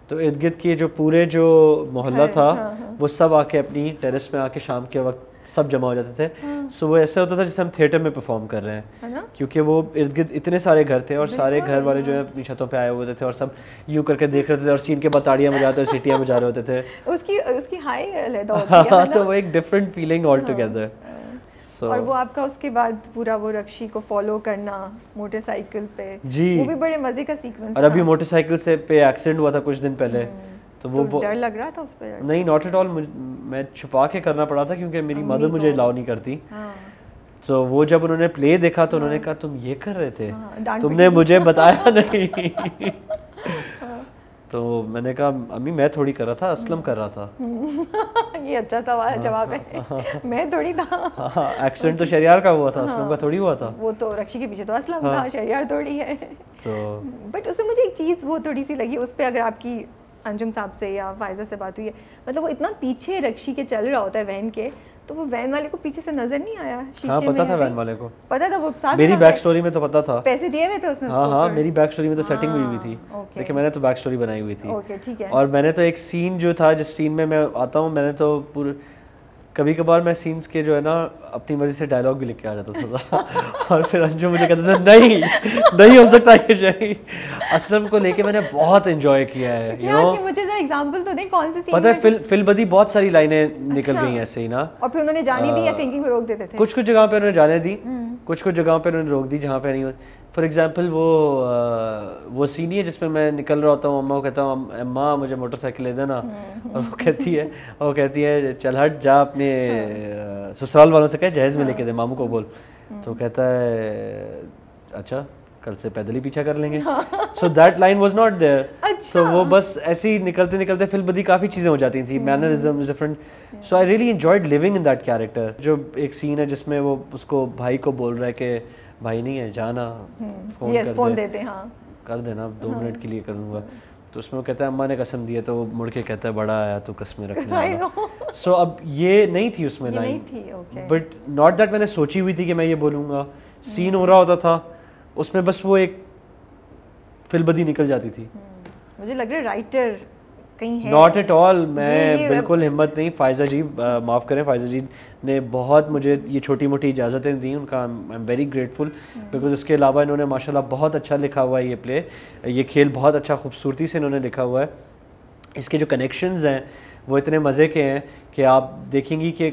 तो इर्द गिर्द के जो पूरे जो मोहल्ला था हाँ, हाँ, वो सब आके अपनी टेरेस में आके शाम के वक्त सब जमा हो जाते थे सो हाँ। वो ऐसा होता था जैसे हम थिएटर में परफॉर्म कर रहे हैं क्योंकि वो इर्द गिर्द इतने सारे घर थे और सारे घर वाले जो है अपनी छतों पे आए हुए थे और सब यू करके देख रहे थे और सीन के बताड़ियाँ बजा रहे सीटियाँ बजा रहे होते थे उसकी उसकी हाई तो वो एक different feeling all together So, और वो आपका उसके बाद पूरा वो रक्षी को फॉलो करना मोटरसाइकिल पे जी वो भी बड़े मजे का सीक्वेंस और अभी मोटरसाइकिल से पे एक्सीडेंट हुआ था कुछ दिन पहले हम्म। तो वो तो डर लग रहा था उस पर नहीं नॉट एट ऑल मैं छुपा के करना पड़ा था क्योंकि मेरी मदर मुझे अलाउ तो- नहीं करती तो so, वो जब उन्होंने प्ले देखा तो उन्होंने हाँ। कहा तुम ये कर रहे थे हाँ, तुमने मुझे बताया नहीं तो मैंने कहा अम्मी मैं थोड़ी कर रहा था असलम कर रहा था ये अच्छा सवाल जवाब है मैं थोड़ी था एक्सीडेंट तो शरियार का हुआ था असलम का थोड़ी हुआ था वो तो रक्षी के पीछे तो असलम था शरियार थोड़ी है तो बट उसमें मुझे एक चीज़ वो थोड़ी सी लगी उस पर अगर आपकी अंजुम साहब से या फायजा से बात हुई है मतलब वो इतना पीछे रक्षी के चल रहा होता है वैन के तो वो वैन वाले को पीछे से नजर नहीं आया हाँ, पता था वैन वाले को पता था वो साथ मेरी बैक स्टोरी में तो पता था पैसे दिए हुए थे उसने हाँ हाँ मेरी बैक स्टोरी में तो सेटिंग हुई हुई हाँ, थी देखिए मैंने तो बैक स्टोरी बनाई हुई थी और मैंने तो एक सीन जो था जिस सीन में मैं आता हूँ मैंने तो पूरे कभी कभार मैं सीन्स के जो है ना अपनी मर्जी से डायलॉग भी लिख के आ जाता था था और फिर अंजू मुझे कहता था नहीं नहीं हो सकता ये जय असलम को लेके मैंने बहुत एंजॉय किया है यू नो मुझे जरा तो एग्जांपल तो दे कौन से सीन पता है फिल फिल बदी बहुत सारी लाइनें अच्छा। निकल गई हैं ऐसे ही ना और फिर उन्होंने जाने दी या थिंकिंग रोक देते थे कुछ कुछ जगह पे उन्होंने जाने दी हम्म। कुछ कुछ जगह पे उन्होंने रोक दी जहाँ पे नहीं फॉर एग्ज़ाम्पल वो वो सीन ही है जिसमें मैं निकल रहा होता हूँ अम्मा को कहता हूँ अम्मा मुझे मोटरसाइकिल ले देना हम्म। और वो कहती है वो कहती है चल हट जा अपने हाँ। ससुराल वालों से कह जहेज में लेके दे हाँ। मामू को बोल हम्म। तो कहता है अच्छा कल से पैदल ही पीछा कर लेंगे so that line was not there so वो बस ऐसे ही निकलते निकलते फिल्म बदी काफ़ी चीज़ें हो जाती थी mannerism different so I really enjoyed living in that character जो एक सीन है जिसमें वो उसको भाई को बोल रहा है कि भाई नहीं है जाना हम्म, फोन कर फोन दे, देते हाँ कर देना अब दो हाँ। मिनट के लिए कर लूँगा तो उसमें वो कहता है अम्मा ने कसम दिया तो वो मुड़ के कहता है बड़ा आया तो कसम रखने वाला सो so, अब ये नहीं थी उसमें लाइन बट नॉट दैट मैंने सोची हुई थी कि मैं ये बोलूँगा सीन हो हम्म। रहा होता था उसमें बस वो एक फिलबदी निकल जाती थी हम्म। मुझे लग रहा है राइटर कहीं है नॉट एट ऑल मैं बिल्कुल हिम्मत नहीं फायजा जी माफ़ करें फायजा जी ने बहुत मुझे ये छोटी मोटी इजाज़तें दी उनका I am very grateful because उसके अलावा इन्होंने माशाल्लाह बहुत अच्छा लिखा हुआ है ये प्ले ये खेल बहुत अच्छा खूबसूरती से इन्होंने लिखा हुआ है इसके जो कनेक्शंस हैं वो इतने मज़े के हैं कि आप देखेंगी कि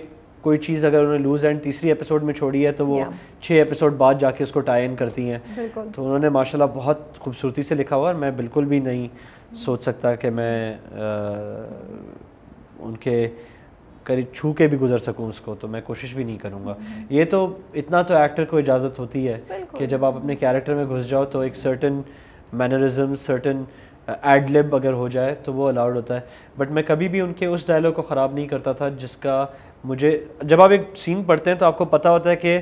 कोई चीज़ अगर उन्होंने लूज एंड तीसरी एपिसोड में छोड़ी है तो वो छः एपिसोड बाद जाके उसको टाई इन करती हैं तो उन्होंने माशाल्लाह बहुत खूबसूरती से लिखा हुआ और मैं बिल्कुल भी नहीं सोच सकता कि मैं आ, उनके करीब छू के भी गुजर सकूं उसको तो मैं कोशिश भी नहीं करूंगा हम्म। ये तो इतना तो एक्टर को इजाज़त होती है कि जब आप अपने कैरेक्टर में घुस जाओ तो एक सर्टन मैनरिज्म सर्टन एडलिब अगर हो जाए तो वो अलाउड होता है बट मैं कभी भी उनके उस डायलॉग को ख़राब नहीं करता था जिसका मुझे जब आप एक सीन पढ़ते हैं तो आपको पता होता है कि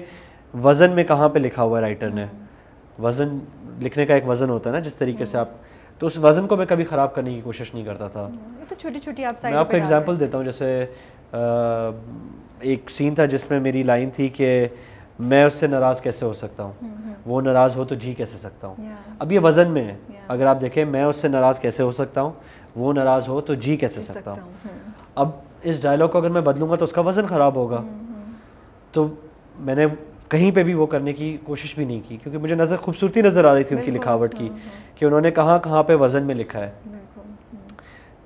वज़न में कहाँ पे लिखा हुआ है राइटर ने हम्म। वज़न लिखने का एक वज़न होता है ना जिस तरीके से हम्म। आप तो उस वज़न को मैं कभी ख़राब करने की कोशिश नहीं करता था तो छोटी छोटी आप मैं आपको एग्जांपल देता हूँ जैसे आ, एक सीन था जिसमें मेरी लाइन थी कि मैं उससे नाराज़ कैसे हो सकता हूँ हम्म, हम्म। वो नाराज़ हो तो जी कैसे सकता हूँ अब ये वज़न में है अगर आप देखें मैं उससे नाराज़ कैसे हो सकता हूँ वो नाराज़ हो तो जी कैसे सकता हूँ हम्म। अब इस डायलॉग को अगर मैं बदलूँगा तो उसका वज़न ख़राब होगा तो मैंने कहीं पे भी वो करने की कोशिश भी नहीं की क्योंकि मुझे नज़र खूबसूरती नज़र आ रही थी उनकी लिखावट की हाँ, हाँ। कि उन्होंने कहाँ कहाँ पे वज़न में लिखा है हाँ।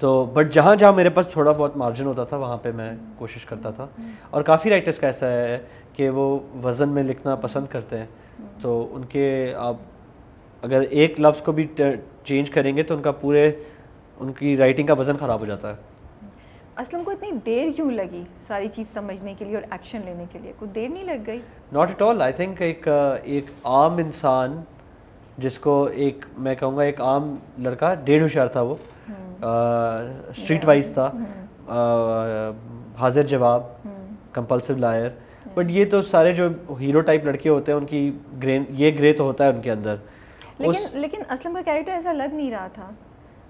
तो बट जहाँ जहाँ मेरे पास थोड़ा बहुत मार्जिन होता था वहाँ पे मैं हम्म, कोशिश करता था हम्म, हम्म। और काफ़ी राइटर्स का ऐसा है कि वो वज़न में लिखना पसंद करते हैं तो उनके आप अगर एक लफ्ज़ को भी चेंज करेंगे तो उनका पूरे उनकी राइटिंग का वज़न ख़राब हो जाता है असलम को इतनी देर क्यों लगी सारी चीज़ समझने के लिए और एक्शन लेने के लिए कुछ देर नहीं लग गई not at all I think एक uh, एक आम इंसान जिसको एक मैं कहूँगा एक आम लड़का डेढ़ होशियार था वो स्ट्रीट hmm. वाइज uh, था हम्म। uh, हाजिर जवाब कंपल्सिव लायर बट ये तो सारे जो हीरो टाइप लड़के होते हैं उनकी ग्रेन ये ग्रे तो होता है उनके अंदर लेकिन उस... लेकिन असलम का कैरेक्टर ऐसा लग नहीं रहा था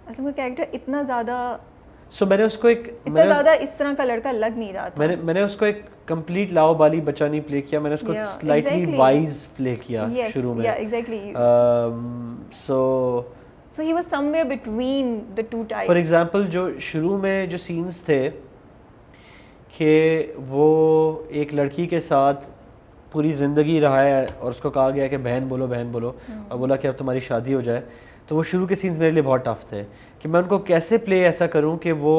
असलम का कैरेक्टर इतना ज़्यादा सो मैंने उसको एक इतना ज़्यादा इस तरह का लड़का लग नहीं रहा था मैंने मैंने उसको एक कंप्लीट लाओ बाली बचानी प्ले किया मैंने उसको स्लाइटली वाइज प्ले किया शुरू में exactly so so he was somewhere between the two types for example जो शुरू में जो सीन्स थे कि वो एक लड़की के साथ पूरी ज़िंदगी रहा है और उसको कहा गया कि बहन बोलो बहन बोलो hmm. और बोला कि अब तुम्हारी शादी हो जाए तो वो शुरू के सीन्स मेरे लिए बहुत टफ थे कि मैं उनको कैसे प्ले ऐसा करूँ कि वो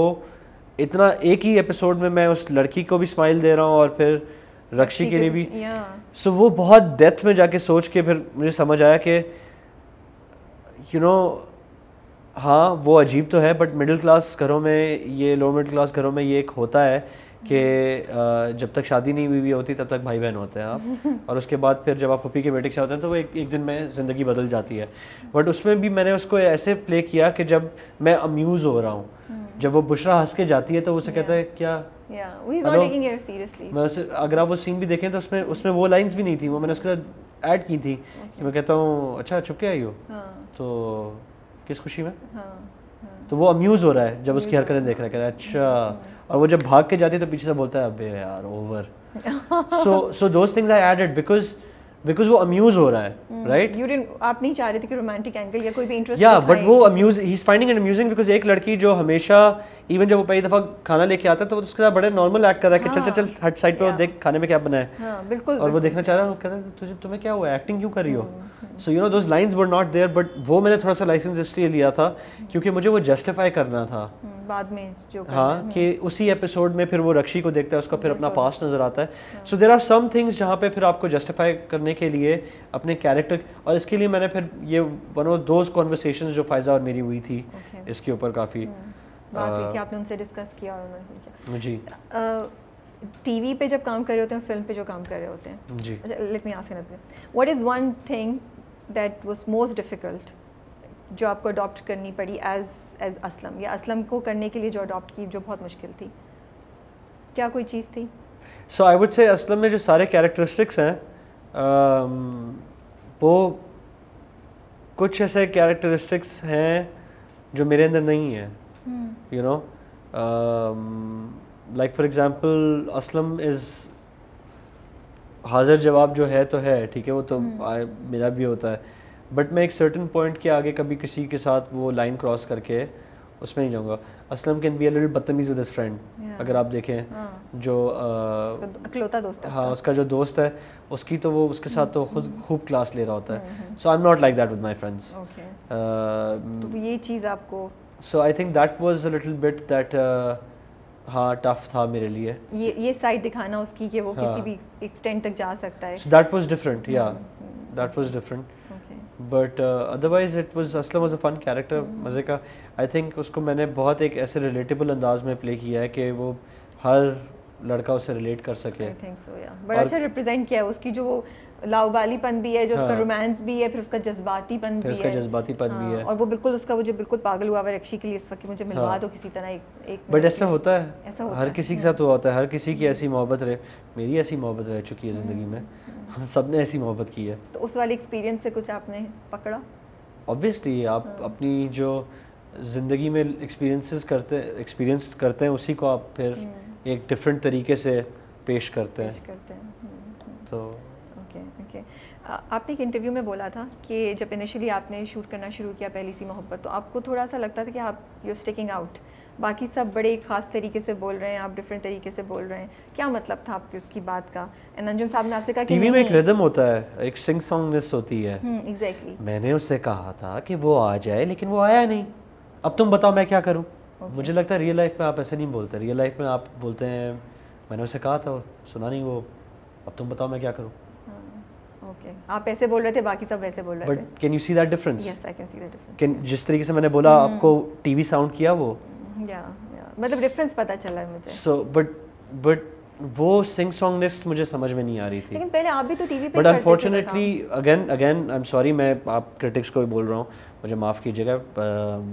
इतना एक ही एपिसोड में मैं उस लड़की को भी स्माइल दे रहा हूँ और फिर रक्षी के लिए भी सो so, वो बहुत डेप्थ में जाके सोच के फिर मुझे समझ आया कि यू नो हाँ वो अजीब तो है बट मिडिल क्लास घरों में ये लोअर मिडिल क्लास घरों में ये एक होता है कि जब तक शादी नहीं हुई होती तब तक भाई बहन होते हैं आप और उसके बाद फिर जब आप पपी के बेटे के साथ होते हैं तो वो एक एक दिन में ज़िंदगी बदल जाती है बट उसमें भी मैंने उसको ऐसे प्ले किया कि जब मैं अम्यूज़ हो रहा हूँ हम्म। जब वो बुशरा हंस के जाती है तो उसे कहता है क्या मैं उसे अगर आप वो सीन भी देखें तो उसमें उसमें वो लाइन्स भी नहीं थी वो मैंने उसके साथ ऐड की थी कि मैं कहता हूँ अच्छा छुप के आई हो हाँ। तो किस खुशी में हाँ, हाँ। तो वो अम्यूज़ हो रहा है जब उसकी हरकतें देख रहा है कह रहा है अच्छा हम्म, हम्म। और वो जब भाग के जाती है तो पीछे से बोलता है अबे यार over so so those things I added because because वो अम्यूज हो रहा है राइट यू डिड आप नहीं चाह रहे थे कि रोमांटिक एंगल या कोई भी इंटरेस्ट या बट वो amuse he is finding and amusing because एक लड़की जो हमेशा इवन जब वो पहली दफा खाना लेके आता है तो उसके साथ बड़े नॉर्मल एक्ट कर रहा है हाँ, कि चल चल हाँ। चल हट साइड पे देख खाने में क्या बना है हाँ, बिल्कुल और बिल्कुल, वो देखना चाह रहा है कह रहा है तुझे तुम्हें क्या हुआ एक्टिंग क्यों कर रही हो so you know those lines were not there but वो मैंने थोड़ा सा लाइसेंस इसलिए लिया था क्योंकि मुझे वो जस्टिफाई करना था hmm, बाद में जो हाँ कि उसी एपिसोड में फिर वो रक्षी को देखता है उसका फिर अपना पास नजर आता है सो देर आर सम थिंग्स जहाँ पे फिर आपको जस्टिफाई करने होने के लिए अपने कैरेक्टर और इसके लिए मैंने फिर ये वन ऑफ दोज कॉन्वर्सेशन जो फायजा और मेरी हुई थी okay. इसके ऊपर काफ़ी hmm. बात कि आपने उनसे डिस्कस किया और उन्होंने जी टीवी पे जब काम कर रहे होते हैं फिल्म पे जो काम कर रहे होते हैं जी let me ask anything what is one thing that was most difficult जो आपको अडॉप्ट करनी पड़ी एज एज असलम या असलम को करने के लिए जो अडॉप्ट की जो बहुत मुश्किल थी क्या कोई चीज़ थी सो आई वुड से असलम में जो सारे कैरेक्टरिस्टिक्स हैं Um, वो कुछ ऐसे कैरेक्टरिस्टिक्स हैं जो मेरे अंदर नहीं है you know like for example Aslam is हाजिर जवाब जो है तो है ठीक है वो तो hmm. आ, मेरा भी होता है बट मैं एक सर्टन पॉइंट के आगे कभी किसी के साथ वो लाइन क्रॉस करके उसमें नहीं जाऊंगा असलम कैन बी अलिटल बदतमीज़ विद फ्रेंड अगर आप देखें हाँ। जो अकलौता दोस्त है हाँ उसका जो दोस्त है उसकी तो वो उसके साथ तो हम्म, खुद हम्म। खूब क्लास ले रहा होता है सो I am not like that with my friends तो ये चीज़ आपको सो I think that was a little bit that हाँ टफ था मेरे लिए ये ये साइड दिखाना उसकी कि वो हाँ. किसी भी एक्सटेंट तक जा सकता है दैट वाज डिफरेंट या that was different but otherwise it was Aslam was a fun character मज़े का आई थिंक उसको मैंने बहुत एक ऐसे रिलेटेबल अंदाज में प्ले किया है कि वो हर लड़का उससे रिलेट कर सके so, yeah. बड़ा अच्छा रिप्रेजेंट किया है उसकी जो लाउबालीपन भी है जो हाँ। उसका रोमांस भी है फिर उसका जज्बातीपन भी उसका है जज्बातीपन हाँ, भी है और वो बिल्कुल उसका वो जो बिल्कुल पागल हुआ हुआ रक्षी के लिए इस वक्त मुझे मिलवा हाँ। दो किसी तरह एक एक बट ऐसा होता है ऐसा होता हर किसी के साथ हुआ होता है हर किसी की हम्म। ऐसी मोहब्बत रहे मेरी ऐसी मोहब्बत रह चुकी है ज़िंदगी में हम्म। हम सब ने ऐसी मोहब्बत की है तो उस वाले एक्सपीरियंस से कुछ आपने पकड़ा ऑब्वियसली आप हाँ। अपनी जो ज़िंदगी में एक्सपीरियंसेस करते एक्सपीरियंस करते हैं उसी को आप फिर हम्म। एक डिफरेंट तरीके से पेश करते हैं तो ओके आपने एक इंटरव्यू में बोला था कि जब इनिशियली आपने शूट करना शुरू किया पहली सी मोहब्बत तो आपको थोड़ा सा लगता था कि आप यू स्टेकिंग आउट बाकी सब बड़े खास तरीके से बोल रहे हैं आप डिफरेंट तरीके से बोल रहे हैं क्या मतलब था आपके उसकी बात का अंजुम साहब ने आपसे कहा टीवी में एक रिदम होता है एक सिंग सॉन्गनेस होती है एग्जैक्टली हम्म, exactly. मैंने उससे कहा था कि वो आ जाए लेकिन वो आया नहीं अब तुम बताओ मैं क्या करूँ okay. मुझे लगता है रियल लाइफ में आप ऐसे नहीं बोलते रियल लाइफ में आप बोलते हैं मैंने उसे कहा था सुना नहीं वो अब तुम बताओ मैं क्या करूँ ओके आप ऐसे बोल रहे थे बाकी सब वैसे बोल रहे But can you see that difference yes I can see that difference can जिस तरीके से मैंने बोला hmm. आपको टीवी साउंड किया वो या mm-hmm, मतलब डिफरेंस पता चला है मुझे सो बट बट वो सिंग सॉन्ग लिस्ट मुझे समझ में नहीं आ रही थी लेकिन पहले आप भी तो टीवी पे but unfortunately again again I am sorry मैं आप क्रिटिक्स को भी बोल रहा हूँ मुझे माफ़ कीजिएगा um,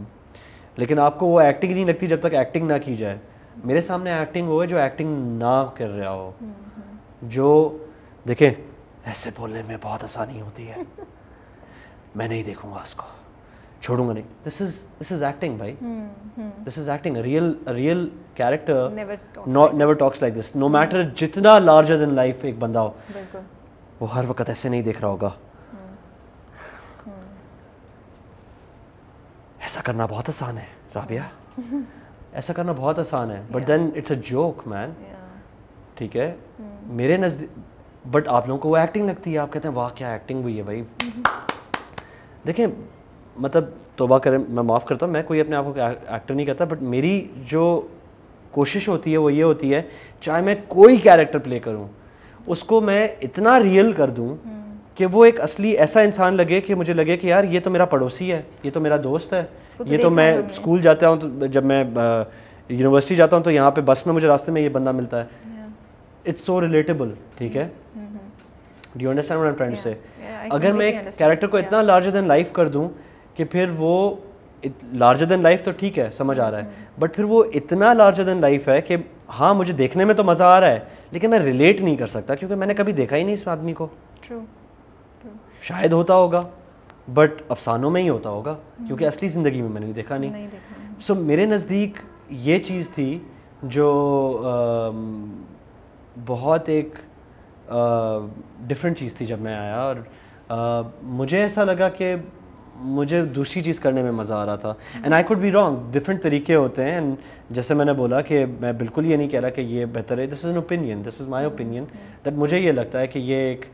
लेकिन आपको वो एक्टिंग नहीं लगती जब तक एक्टिंग ना की जाए मेरे सामने एक्टिंग वो है जो एक्टिंग ना कर रहा हो mm-hmm. जो देखें ऐसे बोलने में बहुत आसानी होती है मैं नहीं देखूंगा उसको छोड़ूंगा नहीं this is this is acting भाई this is acting real real character never talks like this no matter जितना लार्जर देन लाइफ एक बंदा हो वो हर वक्त ऐसे नहीं देख रहा होगा हम्म, हम्म। ऐसा करना बहुत आसान है राबिया हम्म। ऐसा करना बहुत आसान है but then it's a joke man ठीक है मेरे नज़दीक बट आप लोगों को वो एक्टिंग लगती है आप कहते हैं वाह क्या एक्टिंग हुई है भाई देखें मतलब तोबा करें मैं माफ़ करता हूँ मैं कोई अपने आप को एक्टर नहीं कहता बट मेरी जो कोशिश होती है वो ये होती है चाहे मैं कोई कैरेक्टर प्ले करूँ उसको मैं इतना रियल कर दूँ हम्म। कि वो एक असली ऐसा इंसान लगे कि मुझे लगे कि यार ये तो मेरा पड़ोसी है ये तो मेरा दोस्त है तो ये तो मैं स्कूल जाता हूँ तो जब मैं यूनिवर्सिटी जाता हूँ तो यहाँ पे बस में मुझे रास्ते में ये बंदा मिलता है इट्स सो रिलेटेबल ठीक है do you understand what I am trying to say अगर मैं एक कैरेक्टर को इतना लार्जर देन लाइफ कर दूं कि फिर वो लार्जर देन लाइफ तो ठीक है समझ आ रहा है बट mm-hmm. फिर वो इतना लार्जर देन लाइफ है कि हाँ मुझे देखने में तो मज़ा आ रहा है लेकिन मैं रिलेट नहीं कर सकता क्योंकि मैंने कभी देखा ही नहीं इस आदमी को शायद होता होगा बट अफसानों में ही होता होगा mm-hmm. क्योंकि असली ज़िंदगी में मैंने देखा नहीं सो so, मेरे नज़दीक ये चीज़ थी जो आ, बहुत एक डिफरेंट चीज़ थी जब मैं आया और मुझे ऐसा लगा कि मुझे दूसरी चीज़ करने में मज़ा आ रहा था and I could be wrong different तरीके होते हैं एंड जैसे मैंने बोला कि मैं बिल्कुल ये नहीं कह रहा कि ये बेहतर है this is an opinion this is my opinion that मुझे ये लगता है कि ये एक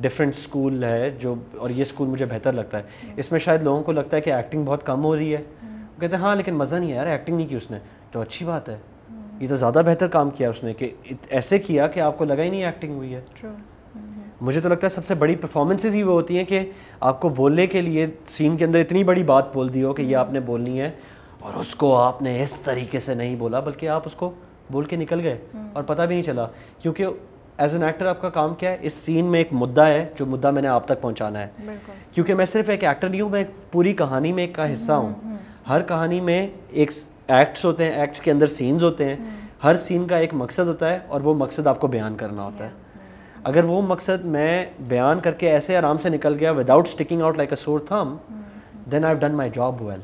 डिफरेंट स्कूल है जो और ये स्कूल मुझे बेहतर लगता है इसमें शायद लोगों को लगता है कि एक्टिंग बहुत कम हो रही है कहते हैं हाँ लेकिन मज़ा नहीं है यार एक्टिंग नहीं की उसने तो अच्छी बात है ये तो ज़्यादा बेहतर काम किया उसने कि ऐसे किया कि आपको लगा ही नहीं एक्टिंग हुई है mm-hmm. मुझे तो लगता है सबसे बड़ी परफॉर्मेंसेज ही वो होती हैं कि आपको बोलने के लिए सीन के अंदर इतनी बड़ी बात बोल दी हो कि ये mm-hmm. आपने बोलनी है और उसको आपने इस तरीके से नहीं बोला बल्कि आप उसको बोल के निकल गए mm. और पता भी नहीं चला क्योंकि एज एन एक्टर आपका काम क्या है इस सीन में एक मुद्दा है जो मुद्दा मैंने आप तक पहुंचाना है क्योंकि मैं सिर्फ एक एक्टर नहीं हूँ मैं पूरी कहानी में एक का हिस्सा हूँ mm-hmm, हर कहानी में एक एक्ट्स होते हैं एक्ट्स के अंदर सीन्स होते हैं हम्म। हर सीन का एक मकसद होता है और वो मकसद आपको बयान करना होता है अगर वो मकसद मैं बयान करके ऐसे आराम से निकल गया without sticking out like a sore thumb then I have done my job well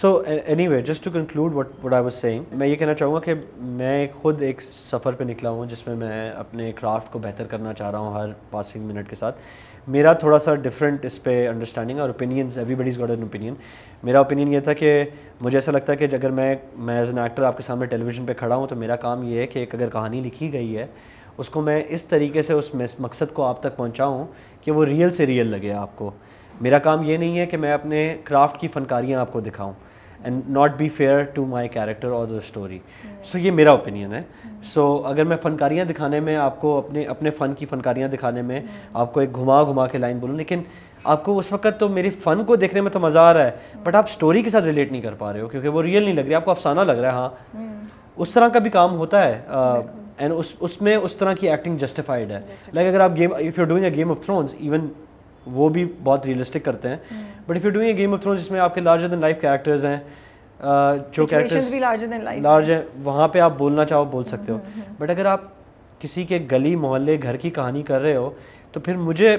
so anyway just to conclude what what I was saying मैं ये कहना चाहूँगा कि मैं खुद एक सफ़र पर निकला हूँ जिसमें मैं अपने क्राफ्ट को बेहतर करना चाह रहा हूँ हर पासिंग मिनट के साथ मेरा थोड़ा सा डिफरेंट इस पर अंडरस्टैंडिंग और opinions everybody's got an opinion मेरा ओपिनियन ये था कि मुझे ऐसा लगता है कि अगर मैं मैं एज एन एक्टर आपके सामने टेलीविजन पर खड़ा हूँ तो मेरा काम ये है कि एक अगर कहानी लिखी गई है उसको मैं इस तरीके से उस मकसद को आप तक पहुँचाऊँ कि वो रियल से रियल लगे आपको मेरा काम ये नहीं है कि मैं अपने क्राफ्ट की फनकारियाँ आपको दिखाऊँ and not be fair to my character और द स्टोरी सो ये मेरा ओपिनियन है सो hmm. so, अगर मैं फ़नकारियाँ दिखाने में आपको अपने अपने फ़न की फ़नकारियाँ दिखाने में hmm. आपको एक घुमा घुमा के लाइन बोलूँ लेकिन आपको उस वक्त तो मेरे फ़न को देखने में तो मज़ा आ रहा है बट hmm. आप स्टोरी के साथ रिलेट नहीं कर पा रहे हो क्योंकि वो रियल नहीं लग रही आपको अफसाना लग रहा है हाँ उस तरह का भी काम होता है एंड uh, उस उसमें उस तरह की एक्टिंग जस्टिफाइड है लाइक अगर आप game if you doing a Game of Thrones even वो भी बहुत रियलिस्टिक करते हैं but if you doing Game of Throne जिसमें आपके लार्जर देन लाइफ कैरेक्टर्स हैं uh, जो कैरेक्टर्स लार्ज हैं वहाँ पे आप बोलना चाहो बोल hmm, सकते हो बट hmm, hmm. अगर आप किसी के गली मोहल्ले घर की कहानी कर रहे हो तो फिर मुझे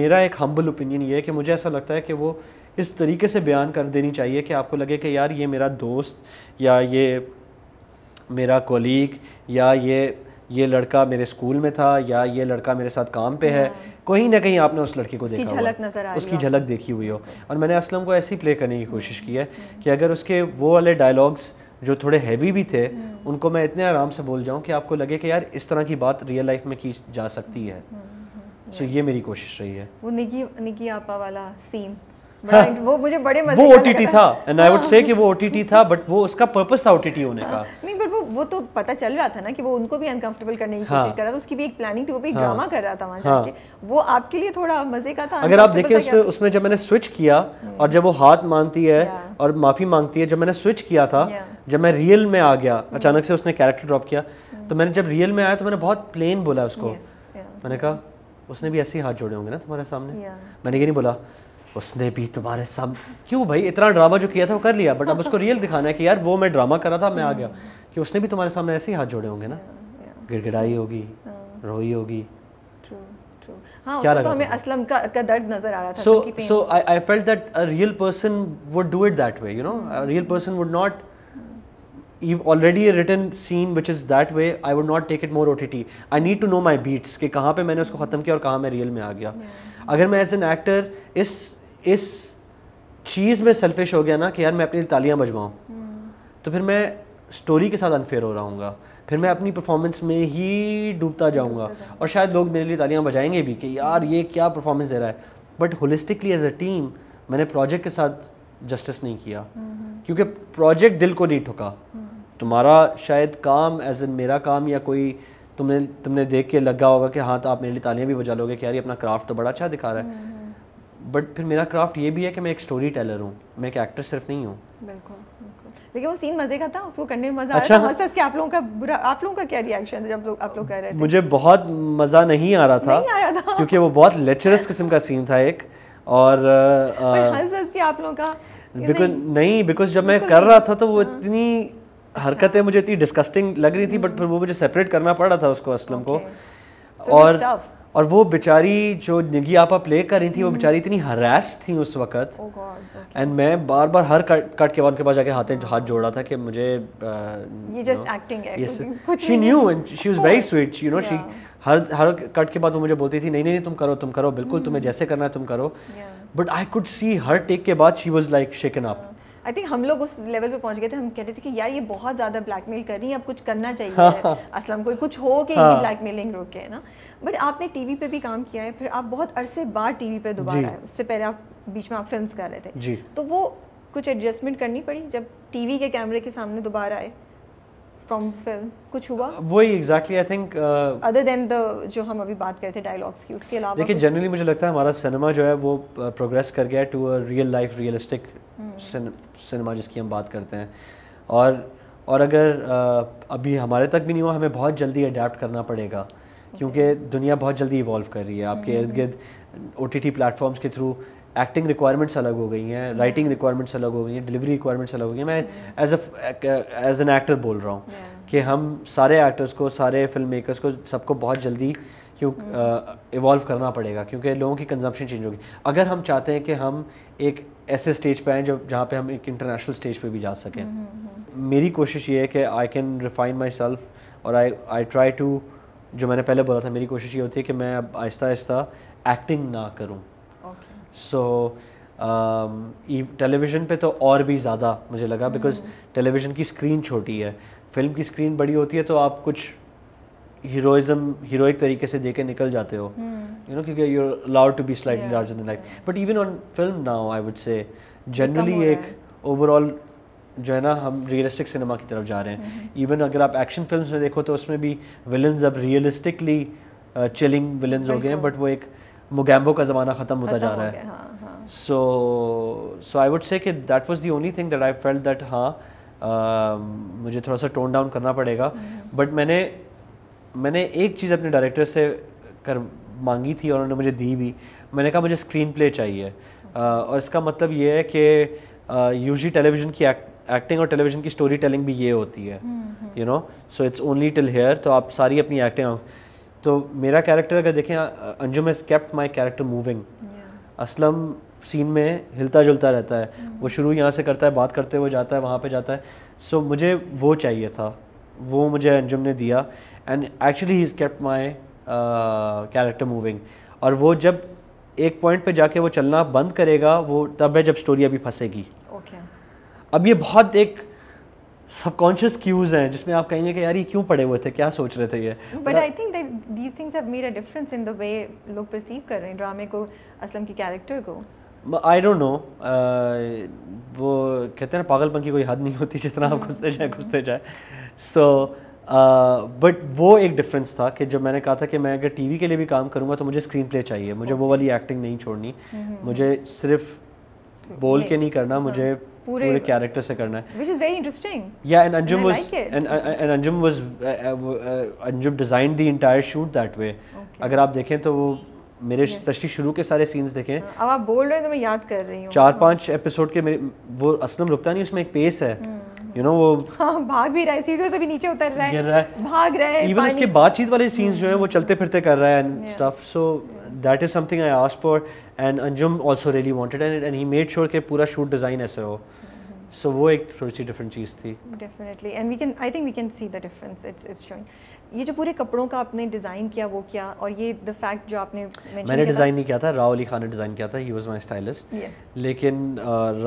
मेरा एक हम्बल ओपिनियन ये है कि मुझे ऐसा लगता है कि वो इस तरीके से बयान कर देनी चाहिए कि आपको लगे कि यार ये मेरा दोस्त या ये मेरा कोलीग या ये ये लड़का मेरे स्कूल में था या ये लड़का मेरे साथ काम पे है हाँ। कहीं ना कहीं आपने उस लड़के को देखा झलक नजर आ उसकी झलक देखी हुई हो और मैंने असलम को ऐसी प्ले करने की हम्म। कोशिश की है हम्म। कि अगर उसके वो वाले डायलॉग्स जो थोड़े हैवी भी थे हम्म। उनको मैं इतने आराम से बोल जाऊँ कि आपको लगे कि यार इस तरह की बात रियल लाइफ में की जा सकती है सो ये मेरी कोशिश रही है वो निकी निकी आपा वाला सीन वो मुझे बड़े मजे वो ओटीटी था एंड आई वुड से कि वो ओटीटी था बट वो उसका पर्पस था ओटीटी होने का हाँ। नहीं बट वो वो तो पता चल रहा था ना कि वो उनको भी अनकंफर्टेबल करने की कोशिश हाँ। कर रहा था उसकी भी एक प्लानिंग थी वो भी ड्रामा हाँ। कर रहा था वहां जाके वो आपके लिए थोड़ा मजे का था अगर आप देखें उसमें उसमें जब मैंने स्विच किया हम्म। और जब वो हाथ मांगती है और माफी मांगती है जब मैंने स्विच किया था जब मैं रियल में आ गया अचानक से उसने कैरेक्टर ड्रॉप किया mm. तो मैंने जब रियल में आया तो मैंने बहुत प्लेन बोला उसको मैंने कहा उसने भी ऐसे ही हाथ जोड़े होंगे ना तुम्हारे सामने मैंने ये नहीं बोला उसने भी तुम्हारे सब क्यों भाई इतना ड्रामा जो किया था वो कर लिया बट अब उसको रियल दिखाना है कि यार वो मैं ड्रामा कर रहा था मैं आ गया हम्म। कि उसने भी तुम्हारे सामने ऐसे ही हाथ जोड़े होंगे ना गिड़गिड़ाई होगी हाँ। रोई होगी हाँ, क्या तो लगा हमें असलम का, का दर्द नजर आ रहा था so so I I felt that a real person would do it that way you know a real person would not कि कहाँ पे मैंने उसको ख़त्म किया और कहाँ मैं रियल में आ गया yeah. अगर मैं एज एन एक्टर इस इस चीज़ में सेल्फिश हो गया ना कि यार मैं अपनी तालियां बजवाऊँ हम्म। तो फिर मैं स्टोरी के साथ अनफेयर हो रहा हूँ फिर मैं अपनी परफॉर्मेंस में ही डूबता जाऊँगा और शायद लोग मेरे लिए तालियां बजाएंगे भी कि यार ये क्या परफॉर्मेंस दे रहा है but holistically as a team मैंने प्रोजेक्ट के साथ जस्टिस नहीं किया हम्म। क्योंकि प्रोजेक्ट दिल को नहीं ठुका हम्म। तुम्हारा शायद काम एज इन मेरा काम या कोई तुमने तुमने देख के लगा होगा कि हाँ तो आप मेरे लिए तालियां भी बजा लोगे कि यार ये अपना क्राफ्ट तो बड़ा अच्छा दिखा रहा है बट फिर मेरा क्राफ्ट ये भी है कि मैं एक स्टोरी टेलर हूँ मैं एक एक्टर सिर्फ नहीं हूँ लेकिन वो सीन मजे का था उसको करने में मजा अच्छा, रहा तो था कि आप लोगों का बुरा आप लोगों का क्या रिएक्शन था जब लोग आप लोग कह रहे थे मुझे बहुत मजा नहीं आ रहा था, नहीं आ रहा था। क्योंकि वो बहुत लेचरस किस्म का सीन था एक और हंस हंस के आप लोगों का बिकॉज नहीं बिकॉज जब मैं कर रहा था तो वो हाँ। इतनी अच्छा। हरकतें मुझे इतनी डिस्कस्टिंग लग रही थी बट हम्म। फिर वो मुझे सेपरेट करना पड़ रहा था उसको असलम को और और वो बेचारी जो निगी आपा प्ले कर रही थी वो हम्म। बेचारी इतनी हरास थी उस वक्त एंड oh मैं बार बार हर कट कट के बाद उनके पास जाके हाथ हाथ जोड़ रहा था कि मुझे ये जस्ट एक्टिंग है she knew and she was very sweet you know she her her cut के बाद वो मुझे बोलती थी नहीं नहीं तुम करो तुम करो बिल्कुल तुम्हें hmm. जैसे करना है तुम करो but I could see her take के बाद she was like shaken up I think हम लोग उस लेवल पे पहुंच गए थे हम कहते थे कि यार ये बहुत ज़्यादा ब्लैकमेल कर रही है अब कुछ करना चाहिए हाँ, हाँ। असलम कोई कुछ हो कि ब्लैकमेलिंग हाँ। रोके है ना बट आपने टीवी पे भी काम किया है फिर आप बहुत अरसे बाद टीवी पे दोबारा आए उससे पहले आप बीच में आप फिल्म कर रहे थे जी तो वो कुछ एडजस्टमेंट करनी पड़ी जब टीवी के कैमरे के सामने दोबारा आए फ्रॉम फिल्म कुछ हुआ वही exactly I think other than the जो हम अभी बात कर रहे थे डायलॉग्स की उसके अलावा देखिए जनरली मुझे लगता है हमारा सिनेमा जो है वो प्रोग्रेस कर गया to a real life realistic cinema जिसकी हम बात करते हैं और और अगर आ, अभी हमारे तक भी नहीं हुआ हमें बहुत जल्दी अडेप्ट करना पड़ेगा क्योंकि दुनिया बहुत जल्दी इवॉल्व कर रही है आपके इर्द गिर्द ओ टी टी प्लेटफॉर्म्स के थ्रू एक्टिंग रिक्वायरमेंट्स अलग हो गई हैं राइटिंग हम्म। रिक्वायरमेंट्स अलग हो गई हैं डिलीवरी रिक्वायरमेंट्स अलग हो गई हैं मैं एज एज एन एक्टर बोल रहा हूँ कि हम सारे एक्टर्स को सारे फिल्म मेकर्स को सबको बहुत जल्दी क्यों इवॉल्व हम्म। uh, करना पड़ेगा क्योंकि लोगों की कंजम्पशन चेंज होगी अगर हम चाहते हैं कि हम एक ऐसे स्टेज पर आएँ जब जहाँ पे हम एक इंटरनेशनल स्टेज पे भी जा सकें हम्म, मेरी कोशिश ये है कि I can refine myself और आई आई ट्राई टू जो मैंने पहले बोला था मेरी कोशिश ये होती है कि मैं अब आहिस्ता आहिस्ता एक्टिंग ना करूँ सो टेलीविज़न पे तो और भी ज़्यादा मुझे लगा बिकॉज hmm. टेलीविज़न की स्क्रीन छोटी है फिल्म की स्क्रीन बड़ी होती है तो आप कुछ हीरोइज्म हीरोइक तरीके से देके निकल जाते हो यू hmm. नो क्योंकि you allowed to be slightly larger than life but even on film now I would say generally एक ओवरऑल जो है ना हम रियलिस्टिक सिनेमा की तरफ जा रहे हैं इवन हम्म, हम्म। अगर आप एक्शन फिल्म में देखो तो उसमें भी विलन्स अब रियलिस्टिकली चिलिंग विलन्स हो गए हैं बट वो एक मोगैम्बो का ज़माना ख़त्म होता जा रहा है सो सो आई वुड से कि that was the only thing that I felt that हाँ um, मुझे थोड़ा सा टोन डाउन करना पड़ेगा बट हम्म। मैंने मैंने एक चीज़ अपने डायरेक्टर से कर मांगी थी और उन्होंने मुझे दी भी मैंने कहा मुझे स्क्रीन प्ले चाहिए uh, और इसका मतलब ये है कि यूजली uh, टेलीविज़न की एक्ट एक्टिंग और टेलीविजन की स्टोरी टेलिंग भी ये होती है you know so it's only till here तो आप सारी अपनी एक्टिंग तो मेरा कैरेक्टर अगर देखें Anjum is kept my character moving Aslam scene में हिलता जुलता रहता है hmm. वो शुरू यहाँ से करता है बात करते हुए जाता है वहाँ पे जाता है सो so, मुझे वो चाहिए था वो मुझे अंजुम ने दिया and actually he is kept my character moving और वो जब एक पॉइंट पे जाके वो चलना बंद करेगा वो तब है जब स्टोरी अभी फंसेगी अब ये बहुत एक सबकॉन्शियस क्यूज हैं जिसमें आप कहेंगे कि यार ये क्यों पड़े हुए थे क्या सोच रहे थे ये but I think that these things have made a difference in the way लोग परसीव कर रहे हैं ड्रामे को असलम की कैरेक्टर को आई डोंट नो वो कहते हैं ना पागलपन की कोई हद नहीं होती जितना आप हम्म। घुसते जाए घुसते जाए सो बट वो एक डिफरेंस था कि जब मैंने कहा था कि मैं अगर टीवी के लिए भी काम करूँगा तो मुझे स्क्रीन प्ले चाहिए मुझे वो वाली एक्टिंग नहीं छोड़नी हम्म। मुझे सिर्फ बोल के नहीं करना मुझे हाँ। पूरे पूरे कैरेक्टर से करना है व्हिच इज वेरी इंटरेस्टिंग या and Anjum was and and Anjum was Anjum design the entire shoot that way अगर आप देखें तो वो मेरे yes. शुरू के सारे सीन्स देखें हाँ, अब आप बोल रहे हैं तो मैं याद कर रही हूं चार पांच एपिसोड के मेरे वो असलम रुकता नहीं उसमें एक पेस है यू हम्म। नो वो हाँ, भाग भी रहा है सीढ़ियों से भी नीचे उतर रहा है गिर रहा है भाग रहा है इवन उसके बातचीत वाले सीन्स जो है वो हम्म। चलते फिरते कर रहा है and stuff so that is something I ask for and Anjum also really wanted and and he made sure के पूरा शूट डिज़ाइन ऐसे हो सो वो एक थोड़ी सी डिफरेंट चीज़ थी definitely and we can I think we can see the difference it's it's showing ये जो पूरे कपड़ों का आपने डिज़ाइन किया वो किया और ये द फैक्ट जो आपने मैंने डिज़ाइन नहीं किया था राव अली खान ने डिज़ाइन किया था ही वॉज माई स्टाइलिस्ट लेकिन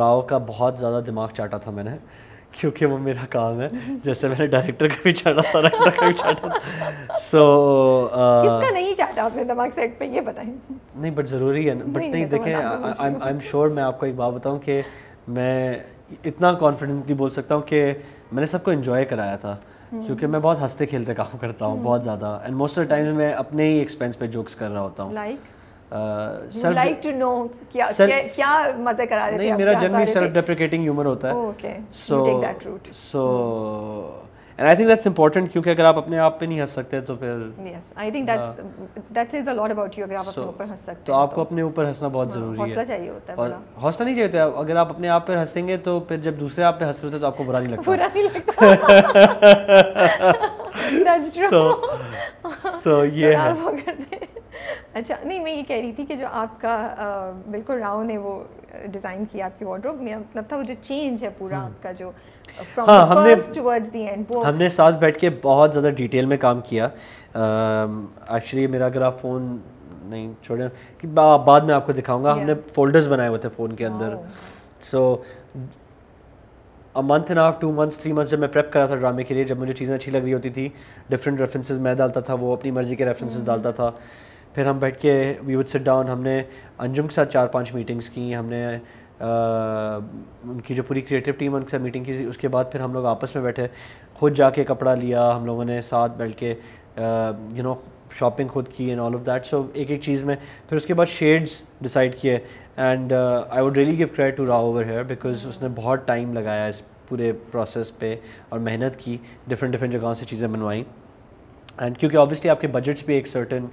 राव का बहुत ज़्यादा दिमाग चाटा था मैंने क्योंकि वो मेरा काम है जैसे मैंने डायरेक्टर का भी चाटा था राइटर का भी चाटा था सो so, uh, किसका नहीं चाटा आपने दिमाग सेट पे ये बताएं नहीं बट ज़रूरी है बट नहीं, नहीं तो देखें आई एम श्योर मैं आपको एक बात बताऊं कि मैं इतना कॉन्फिडेंटली बोल सकता हूँ कि मैंने सबको इन्जॉय कराया था हम्म। क्योंकि मैं बहुत हंसते खेलते काम करता हूँ हम्म। बहुत ज़्यादा एंड मोस्ट ऑफ टाइम मैं अपने ही एक्सपेंस पे जोक्स कर रहा होता हूँ like? Uh, नहीं oh, hmm. अगर आप अपने आप पे नहीं हंस सकते तो फिर हाँ। तो आपको तो। अपने ऊपर हंसना बहुत हाँ, जरूरी है हौसला नहीं चाहिए अगर आप अपने आप पर हंसेंगे तो फिर जब दूसरे आप पे हंस रहे होते तो आपको बुरा नहीं लगता नहीं लगता है अच्छा नहीं मैं ये कह रही थी कि जो आपका आ, बिल्कुल राव ने वो डिज़ाइन किया आपकी वार्ड्रोब में मतलब था वो जो चेंज है पूरा हम्म। आपका जो हाँ हमने टुवर्ड्स द एंड वो हमने साथ बैठ के बहुत ज़्यादा डिटेल में काम किया एक्चुअली मेरा अगर आप फ़ोन नहीं छोड़े कि बा, बाद में आपको दिखाऊंगा yeah. हमने फोल्डर्स बनाए हुए थे फ़ोन के अंदर so a month and half two months three months जब मैं प्रेप करा था ड्रामे के लिए जब मुझे चीज़ें अच्छी लग रही होती थी डिफरेंट रेफरेंसेज मैं डालता था वो अपनी मर्ज़ी के रेफरेंसेज mm-hmm. हम्म। डालता था फिर हम बैठ के वी वुड सिट डाउन हमने अंजुम के साथ चार पांच मीटिंग्स की हमने आ, उनकी जो पूरी क्रिएटिव टीम है उनके साथ मीटिंग की उसके बाद फिर हम लोग आपस में बैठे खुद जाके कपड़ा लिया हम लोगों ने साथ बैठ के यू नो शॉपिंग खुद की and all of that so एक एक चीज़ में फिर उसके बाद शेड्स डिसाइड किए and I would really give credit to Rao over here because उसने बहुत टाइम लगाया इस पूरे प्रोसेस पे और मेहनत की डिफरेंट डिफरेंट जगहों से चीज़ें बनवाई एंड क्योंकि ऑब्वियसली आपके बजट्स भी एक सर्टन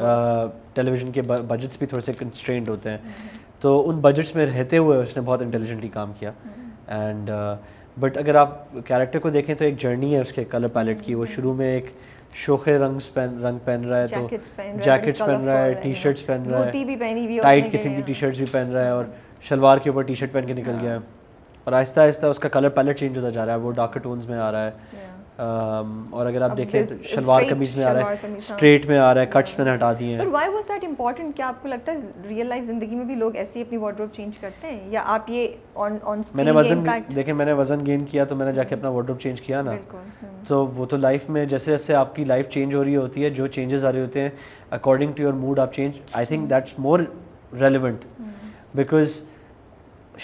टेलीविजन uh, के बजट्स भी थोड़े से कंस्ट्रेंड होते हैं तो उन बजट्स में रहते हुए उसने बहुत इंटेलिजेंटली काम किया एंड बट uh, अगर आप कैरेक्टर को देखें तो एक जर्नी है उसके कलर पैलेट की वो हम्म। शुरू में एक शोखे रंग पहन रंग पहन रहा है तो जैकेट्स पहन रहा है टी शर्ट्स पहन रहा है टाइट किस्म की टी शर्ट्स भी पहन रहा है और शलवार के ऊपर टी शर्ट पहन के निकल हाँ। गया है और आहिस्ता आहिस्ता उसका कलर पैलेट चेंज होता जा रहा है वो डार्क टोन्स में आ रहा है Um, और अगर आप देखें तो शलवार कमीज में आ रहा है स्ट्रेट हाँ। में आ रहा है कट्स मैंने हटा दिए हैं व्हाई वाज दैट इंपॉर्टेंट क्या आपको लगता है रियल लाइफ जिंदगी में भी लोग ऐसे ही अपनी वार्ड्रोब चेंज करते हैं या आप ये ऑन ऑन मैंने वजन देखें मैंने वजन गेन किया तो मैंने जाके अपना वार्ड्रोब चेंज किया ना हाँ। तो वो तो लाइफ में जैसे जैसे आपकी लाइफ चेंज हो रही होती है जो चेंजेस आ रहे होते हैं अकॉर्डिंग टू योर मूड आप change I think that's more relevant because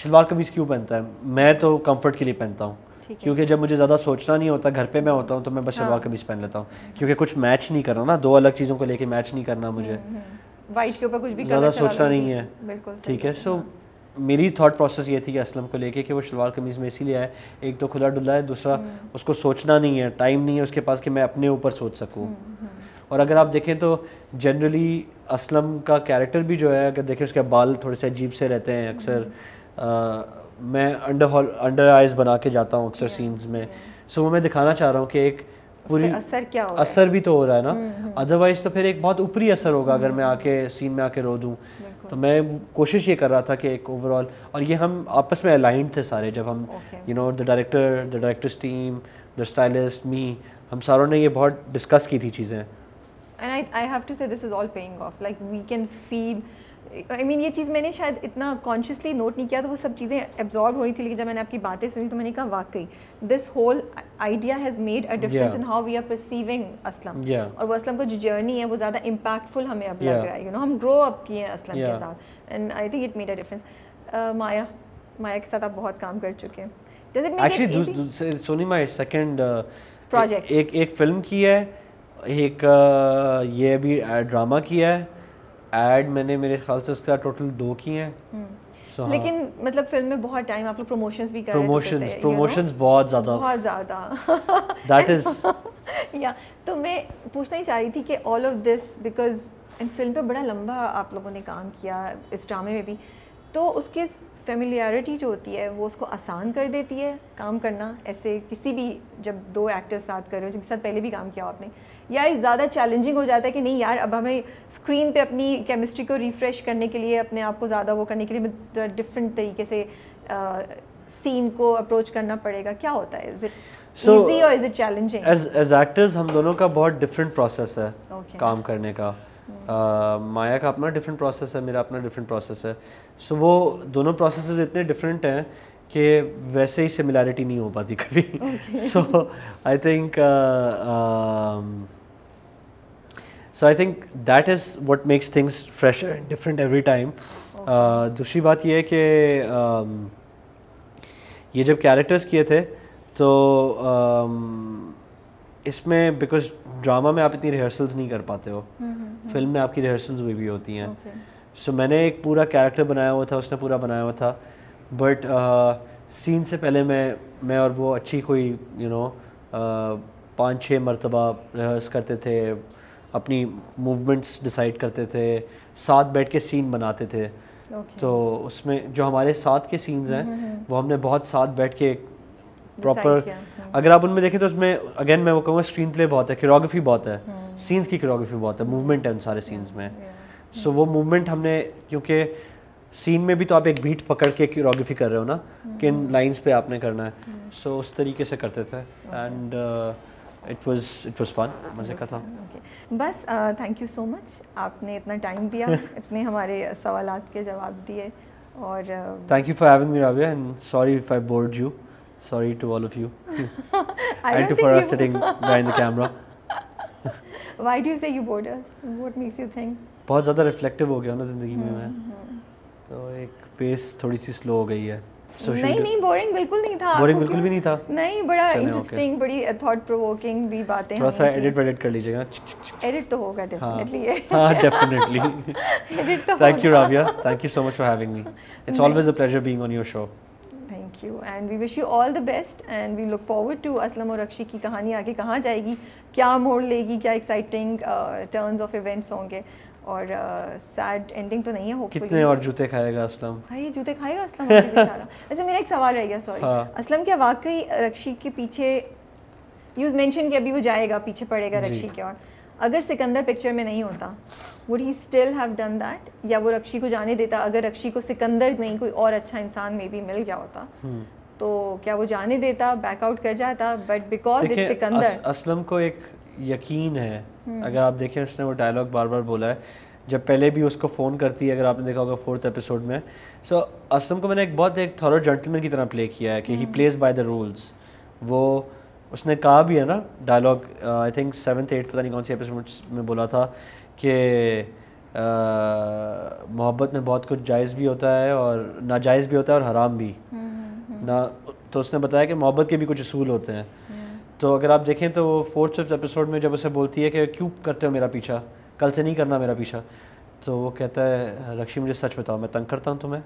salwar kameez क्यों पहनता है मैं तो कंफर्ट के लिए पहनता हूँ क्योंकि जब मुझे ज़्यादा सोचना नहीं होता घर पे मैं होता हूँ तो मैं बस हाँ। शलवार कमीज पहन लेता हूँ क्योंकि कुछ मैच नहीं करना ना दो अलग चीज़ों को लेके मैच नहीं करना मुझे वाइट हम्म, हम्म। के ऊपर कुछ भी ज़्यादा सोचना नहीं है ठीक है सो मेरी थॉट प्रोसेस ये थी कि असलम को लेके कि वो शलवार कमीज़ में इसीलिए आए एक तो खुला डुला है दूसरा हम्म। उसको सोचना नहीं है टाइम नहीं है उसके पास कि मैं अपने ऊपर सोच सकूँ और अगर आप देखें तो जनरली असलम का कैरेक्टर भी जो है अगर देखें उसके बाल थोड़े से अजीब से रहते हैं अक्सर मैं अंडर हॉल अंडर आइज बना के जाता हूँ अक्सर सीन्स में सो so, वो मैं दिखाना चाह रहा हूँ कि एक पूरी असर क्या हो असर भी तो हो रहा है ना अदरवाइज हम्म, हम्म। तो फिर एक बहुत ऊपरी असर होगा अगर मैं हम्म। आके सीन में आके रो दूँ तो मैं कोशिश ये कर रहा था कि एक ओवरऑल और ये हम आपस में अलाइंट थे सारे जब हम you know the director the director's team the stylist me हम सारों ने ये बहुत डिस्कस की थी चीज़ें and I I have to say this is all paying off like we can feel I mean ये चीज़ मैंने शायद इतना कॉन्शियसली नोट नहीं किया तो वो सब चीज़ें एब्जॉर्व हो रही थी लेकिन जब मैंने आपकी बातें सुनी तो मैंने कहा वाकई this whole idea has made a difference in how we are perceiving Aslam और वो असलम का जो जर्नी है वो ज़्यादा इम्पैक्टफुल हमें अब yeah. लग रहा है यू नो हम ग्रो अप किए हैं असलम yeah. के साथ and I think it made a difference Maya Maya के साथ आप बहुत काम कर चुके हैं actually Sony my second project एक एक फिल्म की है एक uh, ये भी ड्रामा uh, किया है एड मैंने मेरे ख्याल से उसका टोटल दो की हैं हम्म। So, हाँ। लेकिन हाँ। मतलब फिल्म में बहुत टाइम आप लोग प्रमोशंस भी कर प्रमोशंस प्रमोशंस बहुत ज़्यादा बहुत ज़्यादा दैट इज या तो मैं पूछना ही चाह रही थी कि all of this because in film पे बड़ा लंबा आप लोगों ने काम किया इस ड्रामे में भी तो उसके फेमिलियरिटी जो होती है वो उसको आसान कर देती है काम करना ऐसे किसी भी जब दो एक्टर साथ कर रहे हो जिनके साथ पहले भी काम किया हो आपने या ज़्यादा चैलेंजिंग हो जाता है कि नहीं यार अब हमें स्क्रीन पे अपनी केमिस्ट्री को रिफ़्रेश करने के लिए अपने आप को ज़्यादा वो करने के लिए मतलब डिफरेंट तरीके से आ, सीन को अप्रोच करना पड़ेगा क्या होता है is it is it challenging as actors हम दोनों का बहुत डिफरेंट प्रोसेस है okay. काम करने का Uh, माया का अपना डिफरेंट प्रोसेस है मेरा अपना डिफरेंट प्रोसेस है सो वो दोनों प्रोसेस इतने डिफरेंट हैं कि वैसे ही सिमिलैरिटी नहीं हो पाती कभी so I think so I think that is what makes things fresh and different every time दूसरी बात यह है कि uh, ये जब कैरेक्टर्स किए थे तो uh, इसमें बिकॉज ड्रामा में आप इतनी रिहर्सल्स नहीं कर पाते हो फिल्म हम्म, हम्म, हम्म। में आपकी रिहर्सल्स हुई भी होती हैं सो so, मैंने एक पूरा कैरेक्टर बनाया हुआ था उसने पूरा बनाया हुआ था बट सीन uh, से पहले मैं मैं और वो अच्छी कोई यू नो uh, पाँच छः मरतबा रिहर्स करते थे अपनी मूवमेंट्स डिसाइड करते थे साथ बैठ के सीन बनाते थे okay. तो उसमें जो हमारे साथ के सीन्स हैं वो हमने बहुत साथ बैठ के प्रॉपर हाँ। अगर आप उनमें देखें तो उसमें अगेन मैं वो कहूँगा स्क्रीन प्ले बहुत है क्योग्राफी बहुत है सीन्स हाँ। की क्योग्राफी बहुत है मूवमेंट है उन सारे सीन्स में सो वो मूवमेंट हमने क्योंकि सीन में भी तो आप एक बीट पकड़ के क्योग्राफी कर रहे हो ना हाँ। किन लाइन्स पे आपने करना है सो उस तरीके से करते थे and it was it was fun मज़े का था बस थैंक यू सो मच आपने इतना टाइम दिया इतने हमारे सवाल के जवाब दिए और thank you for having me Rabia and sorry if I bored you Sorry to all of you. and to for us sitting behind the camera. Why do you say you bored us? What makes you think? बहुत ज़्यादा reflective हो गया ना ज़िंदगी में मैं तो एक पेस थोड़ी सी स्लो हो गई है Social नहीं नहीं बोरिंग बिल्कुल नहीं था बोरिंग बिल्कुल भी नहीं था नहीं बड़ा इंटरेस्टिंग बड़ी थॉट प्रोवोकिंग भी बातें थोड़ा सा एडिट वेडिट कर लीजिएगा एडिट तो होगा डेफिनेटली हां डेफिनेटली एडिट तो thank you Rabia thank you so much for having me it's always a pleasure being on your show you and we wish you all the best and we look forward to Aslam और रक्षी की कहानी आगे कहाँ जाएगी क्या मोड़ लेगी क्या एक्साइटिंग टर्न्स ऑफ इवेंट्स होंगे और सैड uh, एंडिंग तो नहीं है होपफुली कितने और जूते खाएगा असलम भाई जूते खाएगा असलम अच्छा मेरा एक सवाल रह गया सॉरी असलम क्या वाकई रक्षी के पीछे यू मेंशन कि अभी वो जाएगा पीछे पड़ेगा रक्षी के और अगर सिकंदर पिक्चर में नहीं होता would he still have done that या वो रक्षी को जाने देता अगर रक्षी को सिकंदर नहीं कोई और अच्छा इंसान में भी मिल गया होता hmm. तो क्या वो जाने देता बैकआउट कर जाता but because it Sikandar Aslam को एक यकीन है hmm. अगर आप देखें उसने वो डायलॉग बार बार बोला है जब पहले भी उसको फ़ोन करती है अगर आपने देखा होगा फोर्थ एपिसोड में सो असलम को मैंने एक बहुत एक थॉरो जेंटलमैन की तरह प्ले किया है कि he plays by the rules वो उसने कहा भी है ना dialogue I think seventh eight पता नहीं कौन सी एपिसोड में बोला था कि uh, मोहब्बत में बहुत कुछ जायज़ भी होता है और नाजायज़ भी होता है और हराम भी हम्म, हम्म, हम्म। ना तो उसने बताया कि मोहब्बत के भी कुछ असूल होते हैं तो अगर आप देखें तो वो फोर्थ फिफ्थ एपिसोड में जब उसे बोलती है कि क्यों करते हो मेरा पीछा कल से नहीं करना मेरा पीछा तो वो कहता है रक्षी मुझे सच बताओ मैं तंग करता हूँ तुम्हें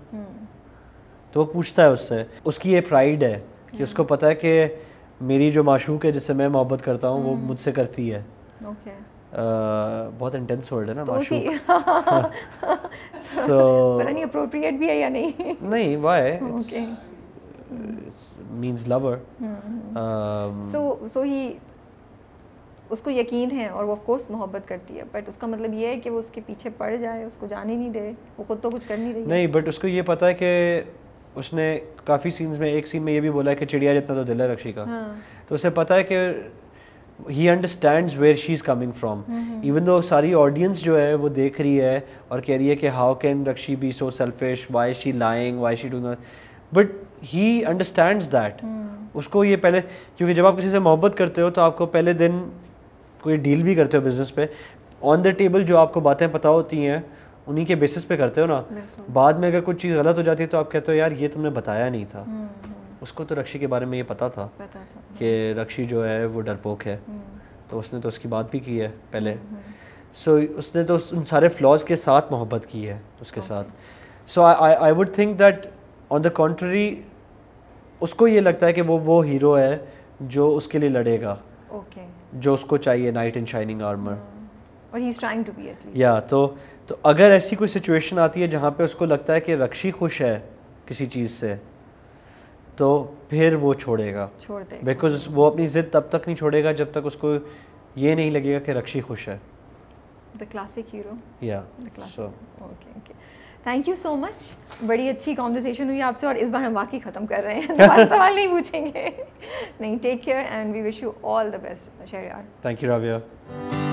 तो वो पूछता है उससे उसकी ये प्राइड है कि उसको पता है कि मेरी जो माशूक है जिससे मैं मोहब्बत करता हूँ वो हम्म। मुझसे करती है okay. Uh, बहुत इंटेंस वर्ड है ना तो माशूक सो पता नहीं अप्रोप्रिएट भी है या नहीं नहीं why okay means lover so so he उसको यकीन है और वो ऑफ कोर्स मोहब्बत करती है बट उसका मतलब ये है कि वो उसके पीछे पड़ जाए उसको जाने नहीं दे वो खुद तो कुछ कर नहीं रही नहीं बट उसको ये पता है कि उसने काफ़ी सीन्स में एक सीन में ये भी बोला है कि चिड़िया जितना तो दिल है रक्षी का हाँ। तो उसे पता है कि he understand where she is coming from even though सारी ऑडियंस जो है वो देख रही है और कह रही है कि how can Rakshi be so selfish why she lying why she do not but he understand that उसको ये पहले क्योंकि जब आप किसी से मोहब्बत करते हो तो आपको पहले दिन कोई डील भी करते हो बिज़नेस पे ऑन द टेबल जो आपको बातें पता होती हैं उन्हीं के बेसिस पे करते हो ना बाद में अगर कुछ चीज़ गलत हो जाती है तो आप कहते हो यार ये तुमने बताया नहीं था हम्म, हम्म। उसको तो रक्षी के बारे में ये पता था, था। कि रक्षी जो है वो डरपोक है हम्म। तो उसने तो उसकी बात भी की है पहले सो so, उसने तो उन सारे फ्लॉज के साथ मोहब्बत की है उसके okay. साथ so I I would think that on the contrary उसको ये लगता है कि वो वो हीरो है जो उसके लिए लड़ेगा okay. जो उसको चाहिए नाइट इन शाइनिंग आर्मर या तो तो अगर ऐसी कोई सिचुएशन आती है जहाँ पे उसको लगता है कि रक्षी खुश है किसी चीज़ से तो फिर वो छोड़ेगा छोड़ बिकॉज वो अपनी ज़िद तब तक नहीं छोड़ेगा जब तक उसको ये नहीं लगेगा कि रक्षी खुश है थैंक यू सो मच बड़ी अच्छी कॉन्वर्जेशन हुई आपसे और इस बार हम वाकई ख़त्म कर रहे हैं दोबारा सवाल नहीं पूछेंगे नहीं take care and we wish you all the best share thank you Rabia